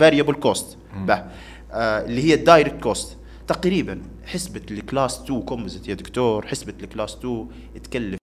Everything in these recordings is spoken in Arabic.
فاريبل كوست به اللي هي الدايركت كوست تقريبا حسبه الكلاس 2 كومبوزيت يا دكتور حسبه الكلاس 2 تكلف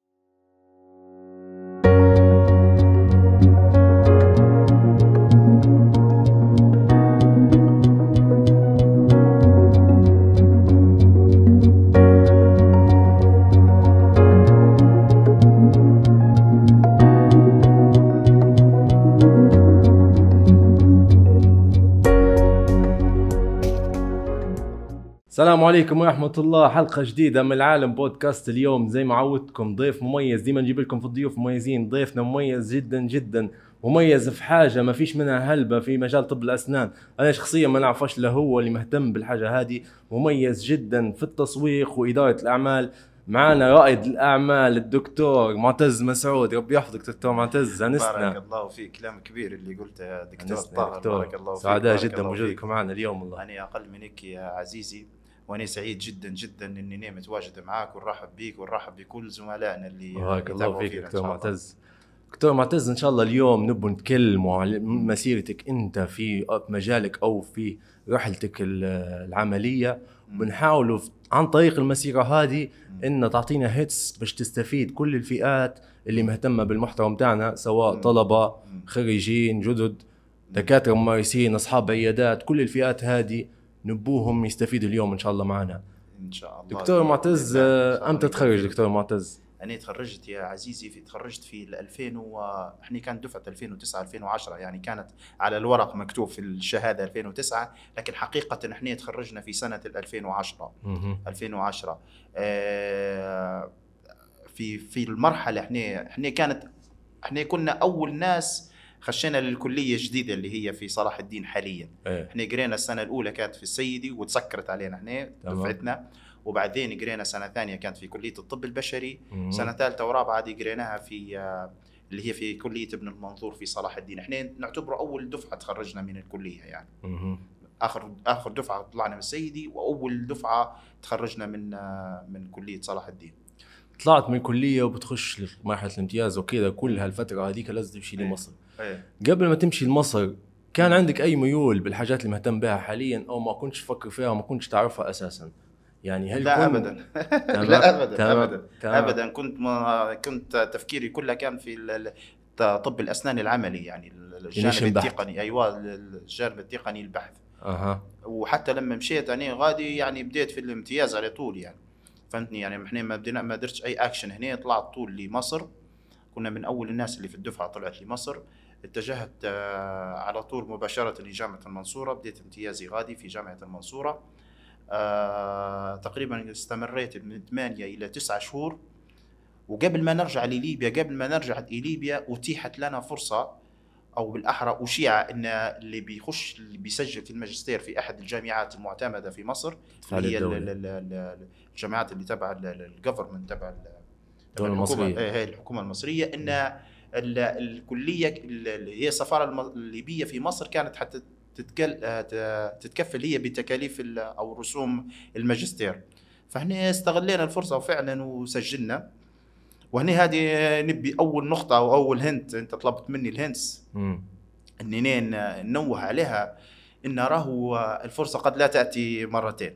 السلام عليكم ورحمة الله حلقة جديدة من العالم بودكاست اليوم زي ما عودتكم ضيف مميز ديما نجيب لكم في الضيوف مميزين ضيفنا مميز جدا جدا مميز في حاجة ما فيش منها هلبة في مجال طب الأسنان أنا شخصيا ما نعرفش له هو اللي مهتم بالحاجة هذه مميز جدا في التسويق وإدارة الأعمال معانا رائد الاعمال الدكتور معتز مسعود ربي يحفظك دكتور معتز انسنا بارك الله فيك كلام كبير اللي قلته يا دكتور طاهر بارك الله فيك سعداء جدا وجودكم معنا اليوم والله انا اقل منك يا عزيزي وانا سعيد جدا جدا اني نعم متواجد معاك ونرحب بيك ونرحب بكل زملائنا اللي بارك الله فيك دكتور معتز دكتور معتز ان شاء الله اليوم نبغى نتكلموا على مسيرتك انت في مجالك او في رحلتك العمليه ونحاولوا عن طريق المسيره هذه ان تعطينا هيتس باش تستفيد كل الفئات اللي مهتمه بالمحتوى بتاعنا سواء طلبه خريجين جدد دكاتره ممارسين اصحاب عيادات كل الفئات هذه نبوهم يستفيدوا اليوم ان شاء الله معنا ان شاء الله دكتور معتز امتى تخرج دكتور معتز انا تخرجت يا عزيزي في تخرجت في 2000 و احنا كانت دفعه 2009 2010 يعني كانت على الورق مكتوب في الشهاده 2009 لكن حقيقه احنا تخرجنا في سنه 2010 2010 آه، في في المرحله احنا احنا كانت احنا كنا اول ناس خشينا للكليه الجديده اللي هي في صلاح الدين حاليا ايه. احنا قرينا السنه الاولى كانت في السيدي وتسكرت علينا احنا دفعتنا وبعدين قرينا سنه ثانيه كانت في كليه الطب البشري مم. سنه ثالثه ورابعه دي قريناها في آه، اللي هي في كليه ابن المنظور في صلاح الدين احنا نعتبر اول دفعه تخرجنا من الكليه يعني مم. اخر اخر دفعه طلعنا من السيدي واول دفعه تخرجنا من آه، من كليه صلاح الدين طلعت من كليه وبتخش لمرحله الامتياز وكذا كل هالفتره هذيك لازم تمشي لمصر إيه. قبل ما تمشي لمصر كان عندك اي ميول بالحاجات اللي مهتم بها حاليا او ما كنتش تفكر فيها وما كنتش تعرفها اساسا يعني هل لا ابدا لا ابدا تمام. ابدا تمام. ابدا كنت ما كنت تفكيري كلها كان في طب الاسنان العملي يعني الجانب التقني ايوه الجانب التقني البحث اها وحتى لما مشيت انا غادي يعني بديت في الامتياز على طول يعني فهمتني يعني احنا ما بدينا ما درتش اي اكشن هنا طلعت طول لمصر كنا من اول الناس اللي في الدفعه طلعت لمصر اتجهت آه، على طول مباشرة لجامعة المنصورة بديت امتيازي غادي في جامعة المنصورة آه، تقريبا استمريت من 8 إلى 9 شهور وقبل ما نرجع لليبيا قبل ما نرجع لليبيا أتيحت لنا فرصة أو بالأحرى أشيع أن اللي بيخش اللي بيسجل في الماجستير في أحد الجامعات المعتمدة في مصر هي الجامعات اللي تبع الجفرمنت تبع الحكومة المصرية إيه، هي الحكومة المصرية أن الكليه اللي هي السفاره الليبيه في مصر كانت حتى آه، تتكفل هي بتكاليف او رسوم الماجستير فهنا استغلينا الفرصه وفعلا وسجلنا وهنا هذه نبي اول نقطه او اول هنت انت طلبت مني الهنس اني ننوه عليها ان راهو الفرصه قد لا تاتي مرتين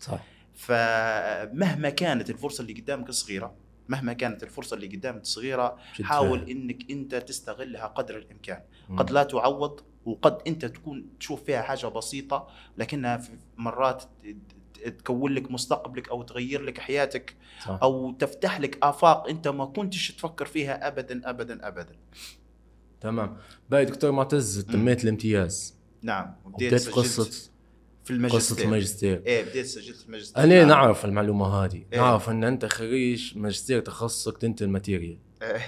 صح فمهما كانت الفرصه اللي قدامك صغيره مهما كانت الفرصه اللي قدامك صغيره حاول انك انت تستغلها قدر الامكان مم. قد لا تعوض وقد انت تكون تشوف فيها حاجه بسيطه لكنها في مرات تكون لك مستقبلك او تغير لك حياتك صح. او تفتح لك افاق انت ما كنتش تفكر فيها ابدا ابدا ابدا تمام باي دكتور معتز تميت الامتياز نعم بديت قصه في الماجستير قصه الماجستير ايه بديت سجلت في الماجستير انا نعم. نعرف المعلومه هذه إيه؟ نعرف ان انت خريج ماجستير تخصصك دنت الماتيريال إيه؟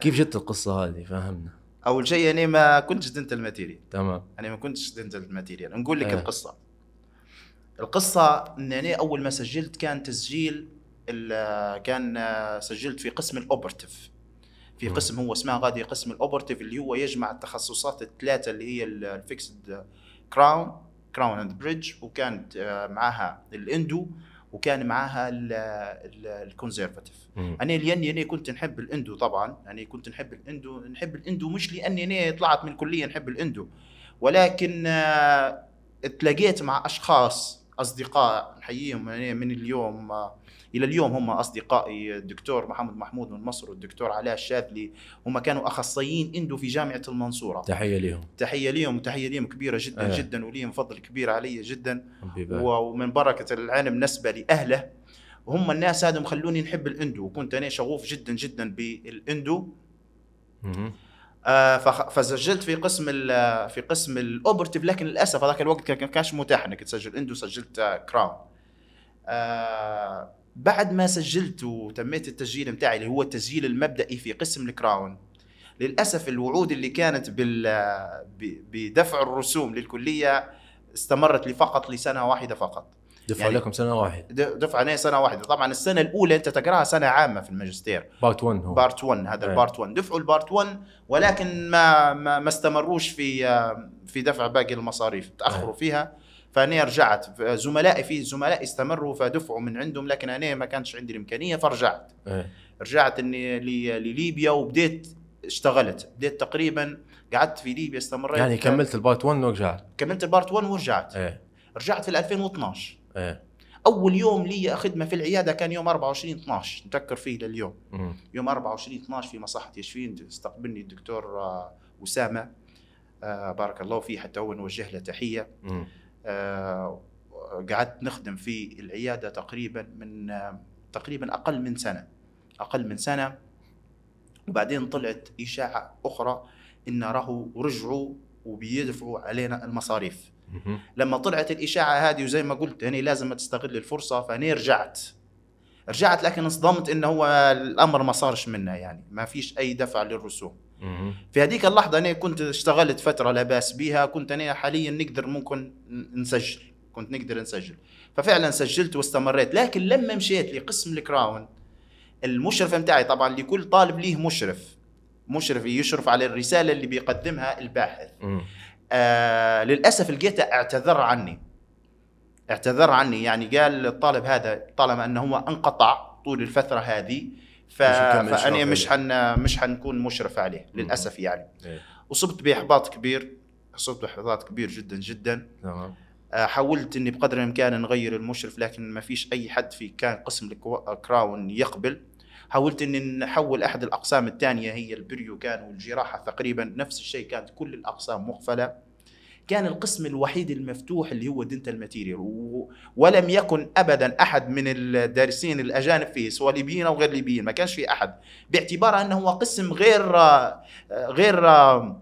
كيف جت القصه هذه فهمنا اول شيء انا ما كنتش دنت الماتيريال تمام انا ما كنتش دنت الماتيريال نقول لك إيه؟ القصه القصه ان انا اول ما سجلت كان تسجيل كان سجلت في قسم الاوبرتيف في قسم هو اسمه غادي قسم الاوبرتيف اللي هو يجمع التخصصات الثلاثه اللي هي الفيكسد كراون كراون اند بريدج وكانت آه، معاها الاندو وكان معاها الكونزرفاتيف انا لاني انا كنت نحب الاندو طبعا انا كنت نحب الاندو نحب الاندو مش لاني انا طلعت من الكليه نحب الاندو ولكن آه، اتلاقيت مع اشخاص اصدقاء نحييهم من اليوم آه، الى اليوم هم اصدقائي الدكتور محمد محمود من مصر والدكتور علاء الشاذلي هم كانوا اخصائيين اندو في جامعه المنصوره تحيه لهم تحيه لهم وتحيه لهم كبيره جدا آه. جدا وليهم فضل كبير علي جدا ومن بركه العلم نسبه لاهله وهم الناس هذا مخلوني نحب الاندو وكنت انا شغوف جدا جدا بالاندو آه فسجلت في قسم في قسم الاوبرتيف لكن للاسف هذاك الوقت كان كانش متاح انك تسجل اندو سجلت آه، كراون آه بعد ما سجلت وتميت التسجيل متاعي اللي هو التسجيل المبدئي في قسم الكراون للاسف الوعود اللي كانت بال بدفع الرسوم للكليه استمرت لي فقط لسنه واحده فقط دفعوا يعني لكم سنه واحده دفع عليه سنه واحده طبعا السنه الاولى انت تقراها سنه عامه في الماجستير بارت 1 هو بارت 1 هذا ايه. البارت 1 دفعوا البارت 1 ولكن ما ما, ما استمروش في في دفع باقي المصاريف تاخروا ايه. فيها فانا رجعت زملائي في زملائي استمروا فدفعوا من عندهم لكن انا ما كانش عندي الامكانيه فرجعت إيه. رجعت اني لليبيا وبديت اشتغلت بديت تقريبا قعدت في ليبيا استمريت يعني كملت البارت 1 ورجعت كملت البارت 1 ورجعت إيه. رجعت في 2012 إيه. اول يوم لي خدمه في العياده كان يوم 24 12 نتذكر فيه لليوم مم. يوم 24 12 في مصحه يشفين استقبلني الدكتور وسامه آه، آه، بارك الله فيه حتى هو نوجه له تحيه مم. آه، قعدت نخدم في العياده تقريبا من آه، تقريبا اقل من سنه اقل من سنه وبعدين طلعت اشاعه اخرى ان راهو رجعوا وبيدفعوا علينا المصاريف لما طلعت الاشاعه هذه وزي ما قلت هني لازم تستغل الفرصه فهني رجعت رجعت لكن انصدمت انه هو الامر ما صارش منا يعني ما فيش اي دفع للرسوم في هذيك اللحظه انا كنت اشتغلت فتره لا باس بها كنت انا حاليا نقدر ممكن نسجل كنت نقدر نسجل ففعلا سجلت واستمريت لكن لما مشيت لقسم الكراون المشرف متاعي طبعا لكل طالب ليه مشرف مشرف يشرف على الرساله اللي بيقدمها الباحث آه للاسف لقيته اعتذر عني اعتذر عني يعني قال الطالب هذا طالما انه هو انقطع طول الفتره هذه ف... فانا مش حن... مش حنكون مشرف عليه للاسف يعني إيه. اصبت باحباط كبير اصبت باحباط كبير جدا جدا تمام آه، حاولت اني بقدر الامكان نغير المشرف لكن ما فيش اي حد في كان قسم الكراون يقبل حاولت اني نحول احد الاقسام الثانيه هي البريو كان والجراحه تقريبا نفس الشيء كانت كل الاقسام مقفله كان القسم الوحيد المفتوح اللي هو دنتال ماتيريال ولم يكن ابدا احد من الدارسين الاجانب فيه سواء ليبيين او غير ليبيين ما كانش في احد باعتبار انه هو قسم غير غير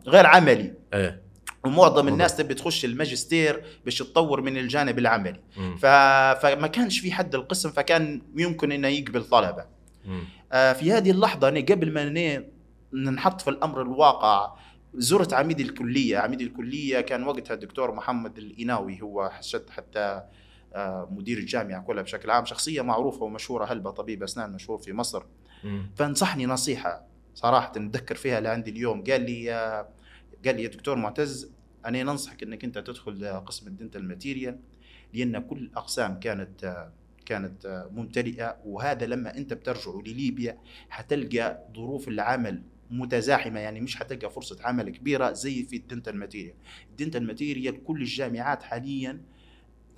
غير عملي أيه. ومعظم الناس تبي تخش الماجستير باش تطور من الجانب العملي ف... فما كانش في حد القسم فكان يمكن انه يقبل طلبه آه في هذه اللحظه قبل ما نحط في الامر الواقع زرت عميد الكلية عميد الكلية كان وقتها الدكتور محمد الإناوي هو حشد حتى آه، مدير الجامعة كلها بشكل عام شخصية معروفة ومشهورة هلبة طبيب أسنان مشهور في مصر فانصحني نصيحة صراحة نتذكر فيها لعندي اليوم قال لي آه، قال لي يا دكتور معتز أنا ننصحك أنك أنت تدخل قسم الدنتال ماتيريال لأن كل الأقسام كانت آه، كانت ممتلئة وهذا لما أنت بترجع لليبيا حتلقى ظروف العمل متزاحمه يعني مش حتلقى فرصه عمل كبيره زي في الدنتال ماتيريال الدنتال ماتيريال كل الجامعات حاليا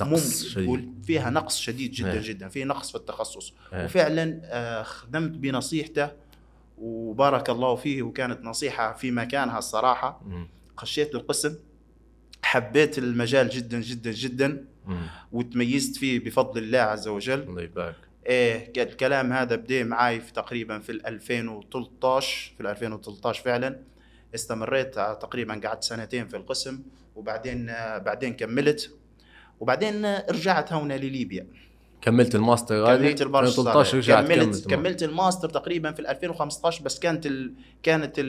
نقص شديد فيها نقص شديد جدا هي. إيه. جدا في نقص في التخصص هي. إيه. وفعلا آه، خدمت بنصيحته وبارك الله فيه وكانت نصيحه في مكانها الصراحه خشيت القسم حبيت المجال جدا جدا جدا م. وتميزت فيه بفضل الله عز وجل الله يبارك إيه الكلام هذا بدا معي في تقريبا في 2013 في 2013 فعلا استمريت آه، تقريبا قعدت سنتين في القسم وبعدين آه، بعدين كملت وبعدين آه، رجعت هون لليبيا كملت الماستر غادي كملت الماستر 2013 رجعت كملت كملت, كملت الماستر تقريبا في 2015 بس كانت ال... كانت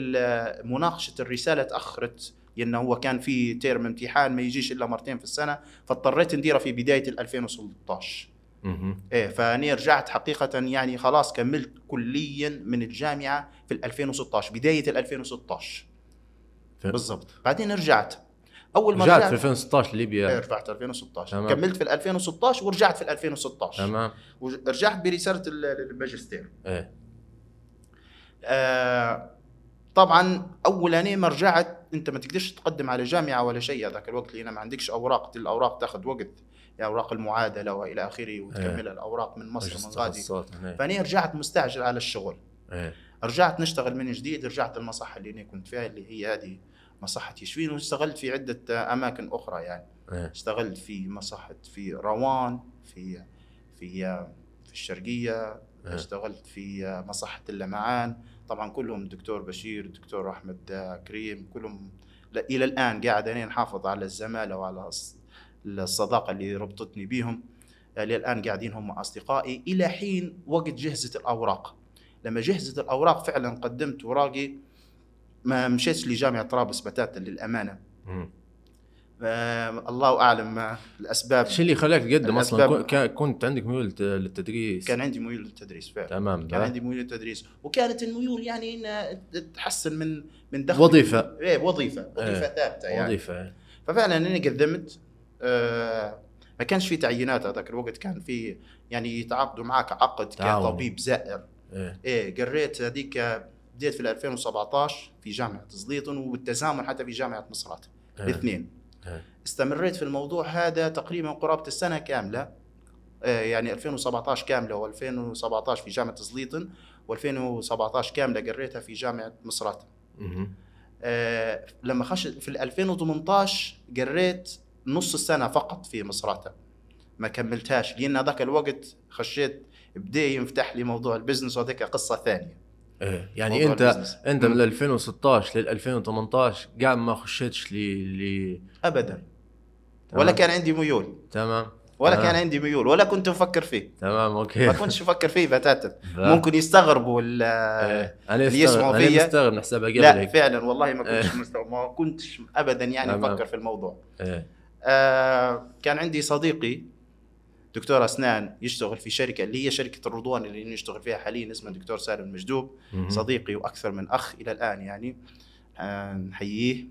مناقشه الرساله تاخرت لانه هو كان في تيرم امتحان ما يجيش الا مرتين في السنه فاضطريت نديرها في بدايه 2016 ايه فاني رجعت حقيقه يعني خلاص كملت كليا من الجامعه في 2016 بدايه 2016 بالضبط بعدين رجعت اول ما رجعت في 2016 ليبيا ايه رجعت 2016 تمام. كملت في 2016 ورجعت في 2016 تمام ورجعت برساله الماجستير ايه آه طبعا اول اني ما رجعت انت ما تقدرش تقدم على جامعه ولا شيء هذاك الوقت لان ما عندكش اوراق الاوراق تاخذ وقت اوراق المعادله والى اخره إيه. وتكمل أيه. الاوراق من مصر من غادي إيه. فاني رجعت مستعجل على الشغل أيه. رجعت نشتغل من جديد رجعت المصحه اللي انا كنت فيها اللي هي هذه مصحه يشفين واشتغلت في عده اماكن اخرى يعني أيه. اشتغلت في مصحه في روان في في في الشرقيه إيه. اشتغلت في مصحه اللمعان طبعا كلهم دكتور بشير دكتور احمد كريم كلهم الى الان قاعد انا نحافظ على الزماله وعلى الصداقه اللي ربطتني بيهم آه، للان قاعدين هم اصدقائي الى حين وقت جهزه الاوراق لما جهزت الاوراق فعلا قدمت اوراقي ما مشيتش لجامعه طرابلس بتاتا للامانه آه، الله اعلم الاسباب شو اللي خلاك تقدم اصلا كنت عندك ميول للتدريس كان عندي ميول للتدريس فعلا تمام كان عندي ميول للتدريس وكانت الميول يعني إنها تحسن من من دخل وظيفه ايه وظيفه وظيفه إيه. ثابته يعني وظيفه ففعلا انا قدمت آه، ما كانش في تعيينات هذاك الوقت كان في يعني يتعاقدوا معك عقد كطبيب زائر ايه, إيه قريت هذيك بديت في 2017 في جامعه زليطن وبالتزامن حتى في جامعه مصرات إيه. الاثنين إيه. استمريت في الموضوع هذا تقريبا قرابه السنه كامله إيه، يعني 2017 كامله و2017 في جامعه زليطن و2017 كامله قريتها في جامعه مصرات آه لما خش في 2018 قريت نص السنه فقط في مصراتة ما كملتهاش لان هذاك الوقت خشيت بدا ينفتح لي موضوع البزنس وهذيك قصه ثانيه ايه يعني انت البزنس. انت من 2016 لل 2018 قاعد ما خشيتش ل ابدا تمام. ولا كان عندي ميول تمام ولا تمام. كان عندي ميول ولا كنت مفكر فيه تمام اوكي ما كنتش مفكر فيه بتاتا ممكن يستغربوا ال ايه. اللي يسمعوا فيا انا مستغرب نحسبها قبل لا هيك. فعلا والله ما كنتش ايه. ما كنتش ابدا يعني مفكر في الموضوع ايه. آه، كان عندي صديقي دكتور اسنان يشتغل في شركه اللي هي شركه الرضوان اللي نشتغل فيها حاليا اسمها دكتور سالم المجدوب صديقي واكثر من اخ الى الان يعني آه، نحييه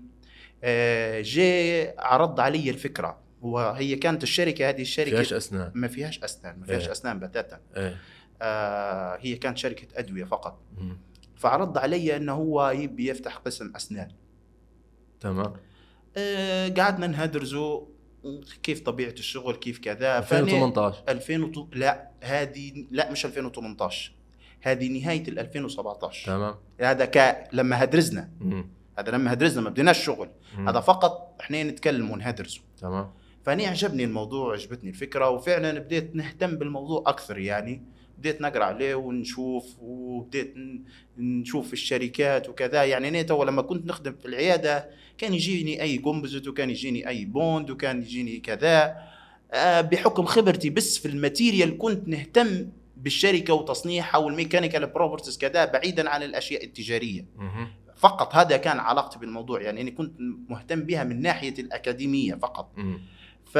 آه، جي عرض علي الفكره وهي كانت الشركه هذه الشركه فيهاش اسنان ما فيهاش اسنان ما فيهاش إيه. اسنان بتاتا ايه. آه هي كانت شركه ادويه فقط مم. فعرض علي انه هو يبي يفتح قسم اسنان تمام آه، قعدنا نهدرزو كيف طبيعه الشغل كيف كذا 2018 2000 لا هذه لا مش 2018 هذه نهايه الـ 2017 تمام هذا ك... لما هدرزنا مم. هذا لما هدرزنا ما بديناش شغل مم. هذا فقط احنا نتكلم ونهدرزو تمام فاني عجبني الموضوع عجبتني الفكره وفعلا بديت نهتم بالموضوع اكثر يعني بديت نقرا عليه ونشوف وبديت نشوف الشركات وكذا يعني انا لما كنت نخدم في العياده كان يجيني اي كومبوزيت وكان يجيني اي بوند وكان يجيني كذا آه، بحكم خبرتي بس في الماتيريال كنت نهتم بالشركه وتصنيعها والميكانيكال بروبرتيز كذا بعيدا عن الاشياء التجاريه فقط هذا كان علاقتي بالموضوع يعني اني كنت مهتم بها من ناحيه الاكاديميه فقط ف...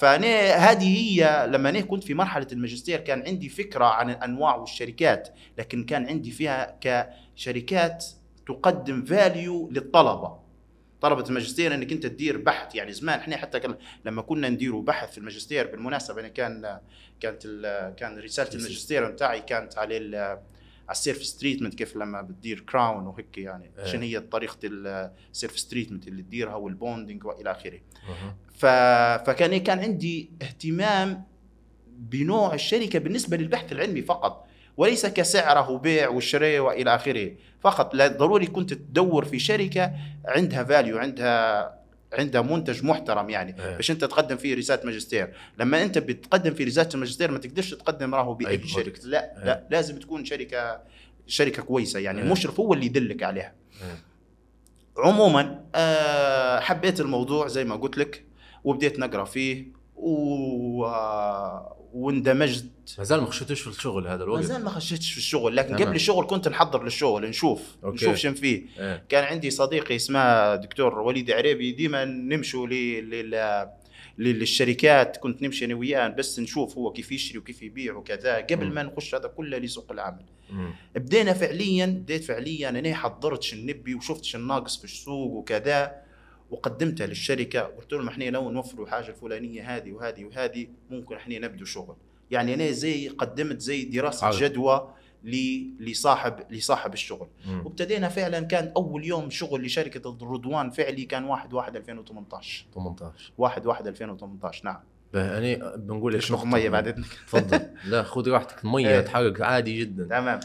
فانا هذه هي لما انا كنت في مرحله الماجستير كان عندي فكره عن الانواع والشركات لكن كان عندي فيها كشركات تقدم فاليو للطلبه طلبه الماجستير انك انت تدير بحث يعني زمان احنا حتى كان لما كنا نديروا بحث في الماجستير بالمناسبه انا كان كانت كان رساله الماجستير بتاعي كانت على على السيرفس تريتمنت كيف لما بتدير كراون وهيك يعني أه. شنو هي طريقه السيرفس تريتمنت اللي تديرها والبوندنج والى اخره أه. فكان كان عندي اهتمام بنوع الشركه بالنسبه للبحث العلمي فقط وليس كسعره بيع وشراء والى اخره فقط لا ضروري كنت تدور في شركه عندها فاليو عندها عندها منتج محترم يعني إيه. باش انت تقدم فيه رساله ماجستير لما انت بتقدم في رساله الماجستير ما تقدرش تقدم راهو باي أيه. شركه لا أيه. لا لازم تكون شركه شركه كويسه يعني أيه. المشرف هو اللي يدلك عليها أيه. عموما آه حبيت الموضوع زي ما قلت لك وبديت نقرا فيه و واندمجت مازال ما خشيتش في الشغل هذا الوقت مازال ما خشيتش في الشغل لكن قبل الشغل كنت نحضر للشغل نشوف أوكي. نشوف شن فيه إيه. كان عندي صديقي اسمه دكتور وليد عريبي ديما نمشوا للشركات كنت نمشي انا وياه بس نشوف هو كيف يشري وكيف يبيع وكذا قبل م. ما نخش هذا كله لسوق العمل بدينا فعليا بديت فعليا انا حضرت شنو نبي وشفت شنو ناقص في السوق وكذا وقدمتها للشركه وقلت لهم احنا لو نوفروا الحاجه الفلانيه هذه وهذه وهذه ممكن احنا نبدو شغل يعني انا زي قدمت زي دراسه عارف. جدوى لصاحب لصاحب الشغل مم. وابتدينا فعلا كان اول يوم شغل لشركه الرضوان فعلي كان 1 1 2018 18 1 1 2018 نعم انا يعني بنقول لك نقطه ميه بعد اذنك تفضل لا خذ راحتك الميه تحرك عادي جدا تمام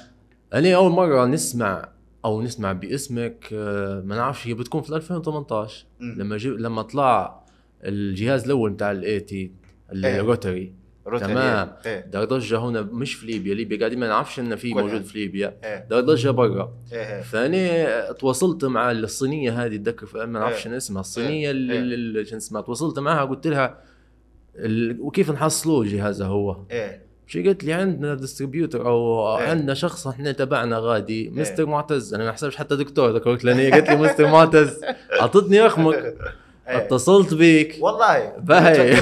انا اول مره نسمع او نسمع باسمك آه، ما نعرفش هي بتكون في 2018 مم. لما جي... لما طلع الجهاز الاول بتاع الاي تي الروتري تمام إيه. دار ضجه هنا مش في ليبيا ليبيا قاعدين ما نعرفش انه في موجود في ليبيا إيه. دار ضجه برا إيه. فانا إيه. تواصلت مع الصينيه هذه اتذكر ما نعرفش إيه. اسمها الصينيه إيه. إيه. شو اسمها تواصلت معها قلت لها ال... وكيف نحصلوه الجهاز هو إيه. شي قلت لي عندنا ديستريبيوتر او ايه. عندنا شخص احنا تبعنا غادي إيه. مستر ايه. معتز انا ما حسبش حتى دكتور ذاك لان هي قلت لي مستر معتز اعطتني رقمك ايه. اتصلت بيك والله باهي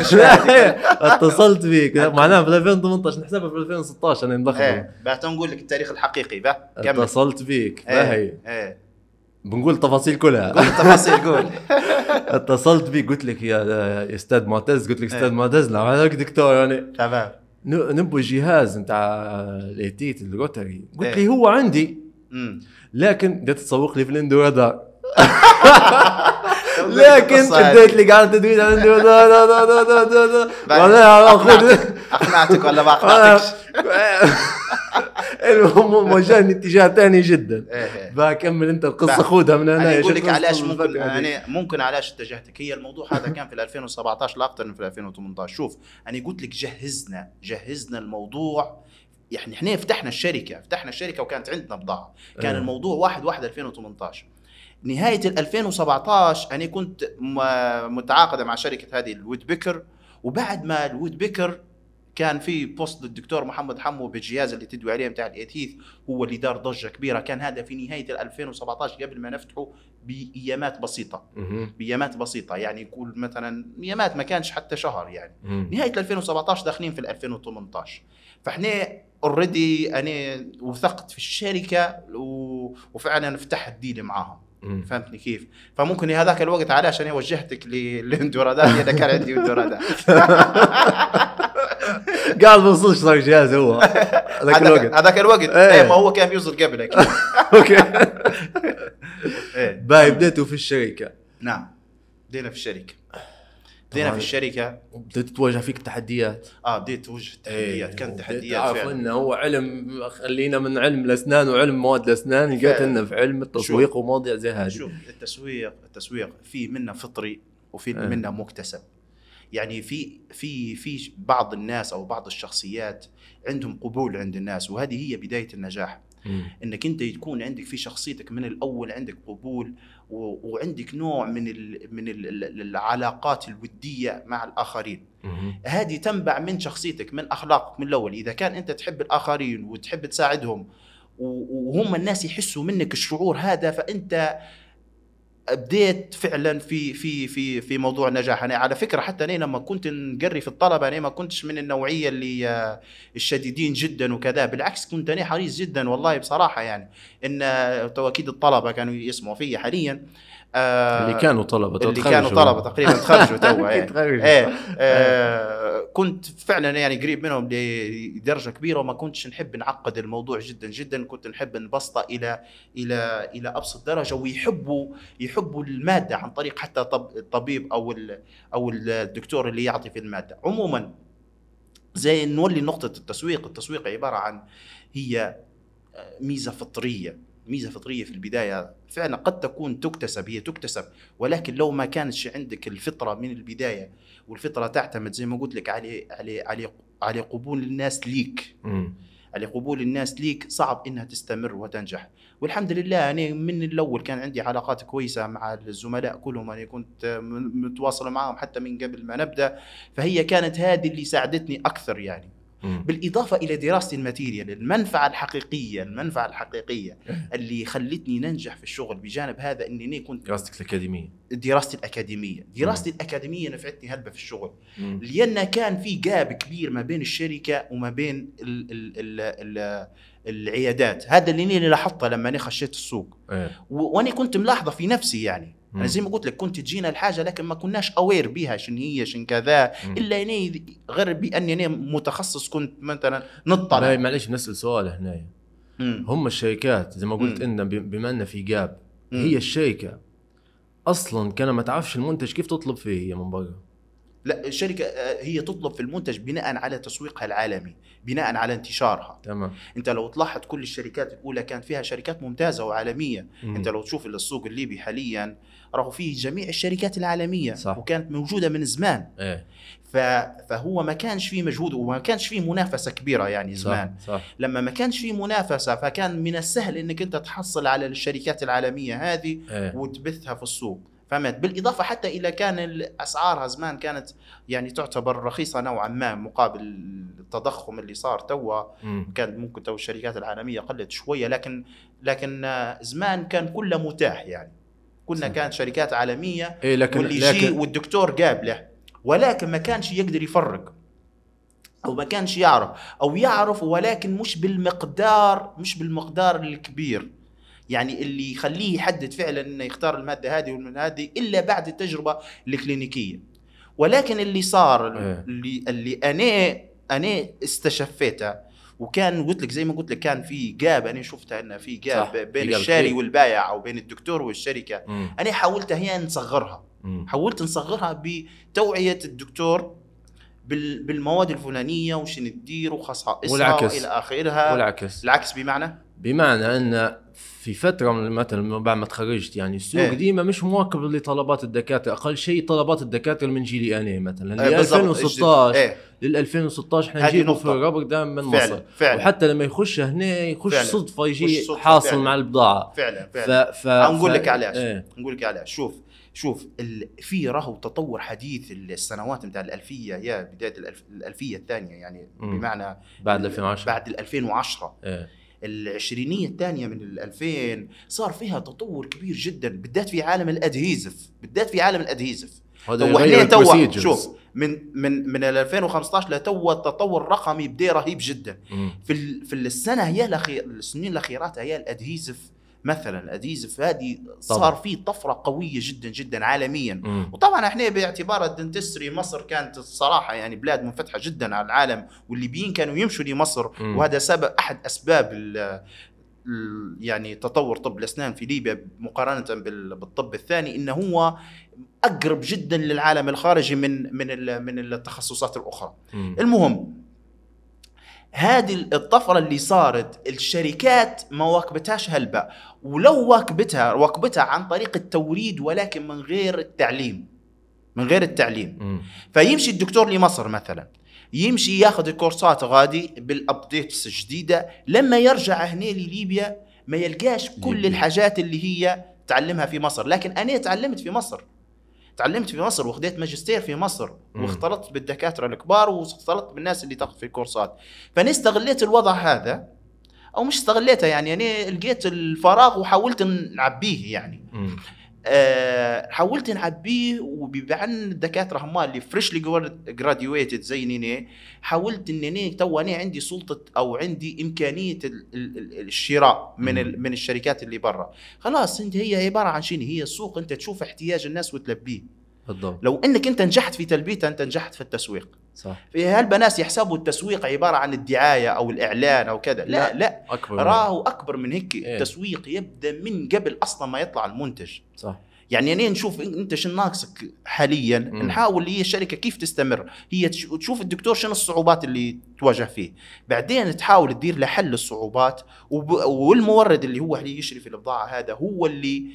اتصلت بيك معناها في 2018 نحسبها في 2016 انا ملخبط ايه نقول لك التاريخ الحقيقي باه اتصلت بيك إيه. باهي ايه. بنقول التفاصيل كلها قول التفاصيل قول اتصلت بيك قلت لك يا استاذ معتز قلت لك استاذ إيه. معتز لا دكتور يعني تمام نبو جهاز نتاع ليتيت الروتري قلت لي إيه. هو عندي لكن بدات تسوق لي في الاندورادار رادار ليك انت اديت لي قاعد تدوين عندي لا اقنعتك ولا ما اقنعتكش المهم موجهني اتجاه ثاني جدا فكمل إيه، إيه. انت القصه خذها من هنا اقول لك علاش ممكن انا يعني ممكن علاش اتجهتك هي الموضوع هذا كان في 2017 لا اكثر من في 2018 شوف انا قلت لك جهزنا جهزنا الموضوع يعني احنا فتحنا الشركه فتحنا الشركه وكانت عندنا بضاعه كان إيه. الموضوع 1 1 2018 نهايه 2017 انا كنت متعاقده مع شركه هذه الويد بيكر وبعد ما الويد بيكر كان في بوست للدكتور محمد حمو بالجهاز اللي تدوي عليه بتاع الاثيث هو اللي دار ضجه كبيره كان هذا في نهايه 2017 قبل ما نفتحه بايامات بسيطه بايامات بسيطه يعني يقول مثلا ايامات ما كانش حتى شهر يعني نهايه 2017 داخلين في 2018 فاحنا اوريدي انا وثقت في الشركه و... وفعلا فتحت ديل معاهم فهمتني كيف؟ فممكن هذاك الوقت عليه عشان وجهتك للاندورادات اذا كان عندي اندورادات قال بوصلش صار جهاز هو هذاك الوقت هذاك الوقت ايه, إيه، ما هو كان يوصل قبلك اوكي إيه. باي بديتوا في الشركه نعم بدينا في الشركه بدينا في الشركه بديت تواجه فيك تحديات اه بديت تواجه إيه، تحديات كانت تحديات تعرف انه هو علم خلينا من علم الاسنان وعلم مواد الاسنان لقيت انه في علم التسويق ومواضيع زي هذه شوف التسويق التسويق في منه فطري وفي إيه. منه مكتسب يعني في في في بعض الناس او بعض الشخصيات عندهم قبول عند الناس وهذه هي بدايه النجاح إيه. انك انت تكون عندك في شخصيتك من الاول عندك قبول وعندك نوع من من العلاقات الوديه مع الاخرين هذه تنبع من شخصيتك من اخلاقك من الاول اذا كان انت تحب الاخرين وتحب تساعدهم وهم الناس يحسوا منك الشعور هذا فانت بديت فعلا في في في في موضوع النجاح انا على فكره حتى انا لما كنت نقري في الطلبه انا ما كنتش من النوعيه اللي آه، الشديدين جدا وكذا بالعكس كنت انا حريص جدا والله بصراحه يعني ان آه، اكيد الطلبه كانوا يسمعوا فيا حاليا اللي آه، كانوا طلبه اللي كانوا طلبه تقريبا تخرجوا تو يعني. ايه, إيه، آه، كنت فعلا يعني قريب منهم لدرجه كبيره وما كنتش نحب نعقد الموضوع جدا جدا كنت نحب نبسطه الى الى الى ابسط درجه ويحبوا يحبوا الماده عن طريق حتى الطبيب او او الدكتور اللي يعطي في الماده عموما زي نولي نقطه التسويق التسويق عباره عن هي آه، ميزه فطريه ميزه فطريه في البدايه فعلا قد تكون تكتسب هي تكتسب ولكن لو ما كانتش عندك الفطره من البدايه والفطره تعتمد زي ما قلت لك على على على على قبول الناس ليك مم. على قبول الناس ليك صعب انها تستمر وتنجح والحمد لله انا من الاول كان عندي علاقات كويسه مع الزملاء كلهم انا كنت متواصل معهم حتى من قبل ما نبدا فهي كانت هذه اللي ساعدتني اكثر يعني بالاضافه الى دراسه الماتيريال المنفعه الحقيقيه المنفعه الحقيقيه إيه. اللي خلتني ننجح في الشغل بجانب هذا انني كنت دراستك الاكاديميه دراستي الاكاديميه دراستي الاكاديميه نفعتني هلبة في الشغل لان كان في جاب كبير ما بين الشركه وما بين الـ الـ الـ الـ العيادات هذا اللي لاحظته لما انا خشيت السوق إيه. وانا كنت ملاحظه في نفسي يعني انا زي ما قلت لك كنت تجينا الحاجه لكن ما كناش اوير بها شن هي شن كذا الا اني غير باني انا متخصص كنت مثلا نطلع معليش نسال سؤال هنا هم الشركات زي ما قلت ان بما ان في جاب هي الشركه اصلا كان ما تعرفش المنتج كيف تطلب فيه هي من برا لا الشركه آه، هي تطلب في المنتج بناء على تسويقها العالمي بناء على انتشارها تمام انت لو تلاحظ كل الشركات الاولى كانت فيها شركات ممتازه وعالميه مم. انت لو تشوف السوق الليبي حاليا راهو فيه جميع الشركات العالميه صح. وكانت موجوده من زمان إيه. ف... فهو ما كانش فيه مجهود وما كانش فيه منافسه كبيره يعني زمان صح. صح. لما ما كانش فيه منافسه فكان من السهل انك انت تحصل على الشركات العالميه هذه إيه. وتبثها في السوق فهمت بالاضافه حتى الى كان اسعارها زمان كانت يعني تعتبر رخيصه نوعا ما مقابل التضخم اللي صار توا كانت ممكن تو الشركات العالميه قلت شويه لكن لكن آه، زمان كان كله متاح يعني كنا كانت شركات عالميه إيه لكن واللي لكن والدكتور قابله ولكن ما كانش يقدر يفرق او ما كانش يعرف او يعرف ولكن مش بالمقدار مش بالمقدار الكبير يعني اللي يخليه يحدد فعلا انه يختار الماده هذه والماده هذه الا بعد التجربه الكلينيكيه ولكن اللي صار إيه. اللي اللي انا انا استشفيته وكان قلت لك زي ما قلت لك كان في جاب انا شفتها انه في جاب بين الشاري والبائع او بين الدكتور والشركه م. انا حاولت هي نصغرها حاولت نصغرها بتوعيه الدكتور بالمواد الفلانيه وش ندير وخصائصها والعكس. والى اخرها والعكس العكس بمعنى بمعنى ان في فتره من مثلا بعد ما تخرجت يعني السوق إيه؟ ديما مش مواكب لطلبات الدكاتره اقل شيء طلبات الدكاتره من جيلي انا مثلا إيه 2016 إيه؟ لل 2016 احنا نجيبه في الربر دائما من فعلا مصر فعلا وحتى لما يخش هنا يخش فعلا صدفه يجي صدفة حاصل فعلا مع البضاعه فعلا فعلا ف... ف... نقول لك علاش إيه؟ نقول لك علاش شوف شوف ال... في راهو تطور حديث السنوات نتاع الالفيه يا بدايه الألف... الالفيه الثانيه يعني م. بمعنى بعد 2010 بعد 2010 إيه؟ العشرينيه الثانيه من ال 2000 صار فيها تطور كبير جدا بالذات في عالم الادهيزف بالذات في عالم الادهيزف هذا وحنا تو شوف من من من 2015 لتو التطور الرقمي بدا رهيب جدا في في السنه هي السنين الاخيرات هي الادهيزف مثلا اديزف هذه صار في طفره قويه جدا جدا عالميا م. وطبعا احنا باعتبار الدنتستري مصر كانت الصراحه يعني بلاد منفتحه جدا على العالم والليبيين كانوا يمشوا لمصر وهذا سبب احد اسباب يعني تطور طب الاسنان في ليبيا مقارنه بالطب الثاني انه هو اقرب جدا للعالم الخارجي من من من التخصصات الاخرى. م. المهم هذه الطفره اللي صارت الشركات ما واكبتهاش هلبة ولو واكبتها واكبتها عن طريق التوريد ولكن من غير التعليم من غير التعليم م. فيمشي الدكتور لمصر مثلا يمشي ياخذ الكورسات غادي بالابديتس الجديده لما يرجع هنا لليبيا ما يلقاش كل ليبيا. الحاجات اللي هي تعلمها في مصر لكن انا تعلمت في مصر تعلمت في مصر وخديت ماجستير في مصر واختلطت بالدكاتره الكبار واختلطت بالناس اللي تاخذ في الكورسات فاني استغليت الوضع هذا او مش استغليته يعني انا يعني لقيت الفراغ وحاولت نعبيه يعني آه، حاولت نعبيه وببعن الدكاتره هما اللي فريشلي جراديويتد زي نيني حاولت ان نيني تو انا عندي سلطه او عندي امكانيه الشراء من من الشركات اللي برا خلاص انت هي عباره عن شنو هي السوق انت تشوف احتياج الناس وتلبيه بالضبط لو انك انت نجحت في تلبيته انت نجحت في التسويق صح هل بناس يحسبوا التسويق عباره عن الدعايه او الاعلان او كذا لا لا, لا. أكبر راهو اكبر من هيك إيه؟ التسويق يبدا من قبل اصلا ما يطلع المنتج صح يعني انا نشوف انت شنو ناقصك حاليا مم. نحاول هي الشركه كيف تستمر هي تشوف الدكتور شنو الصعوبات اللي تواجه فيه بعدين تحاول تدير له حل الصعوبات وب... والمورد اللي هو اللي يشري في البضاعه هذا هو اللي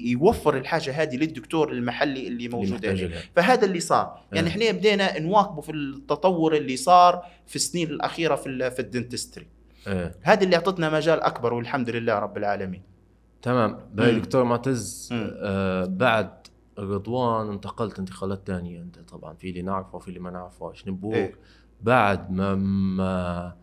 يوفر الحاجه هذه للدكتور المحلي اللي موجود عليه فهذا اللي صار يعني احنا بدينا نواكبه في التطور اللي صار في السنين الاخيره في في الدنتستري هذا اللي اعطتنا مجال اكبر والحمد لله رب العالمين تمام باي دكتور معتز آه بعد رضوان انتقلت انتقالات ثانيه انت طبعا في اللي نعرفه وفي اللي ما ايش نبوك إيه؟ بعد ما, ما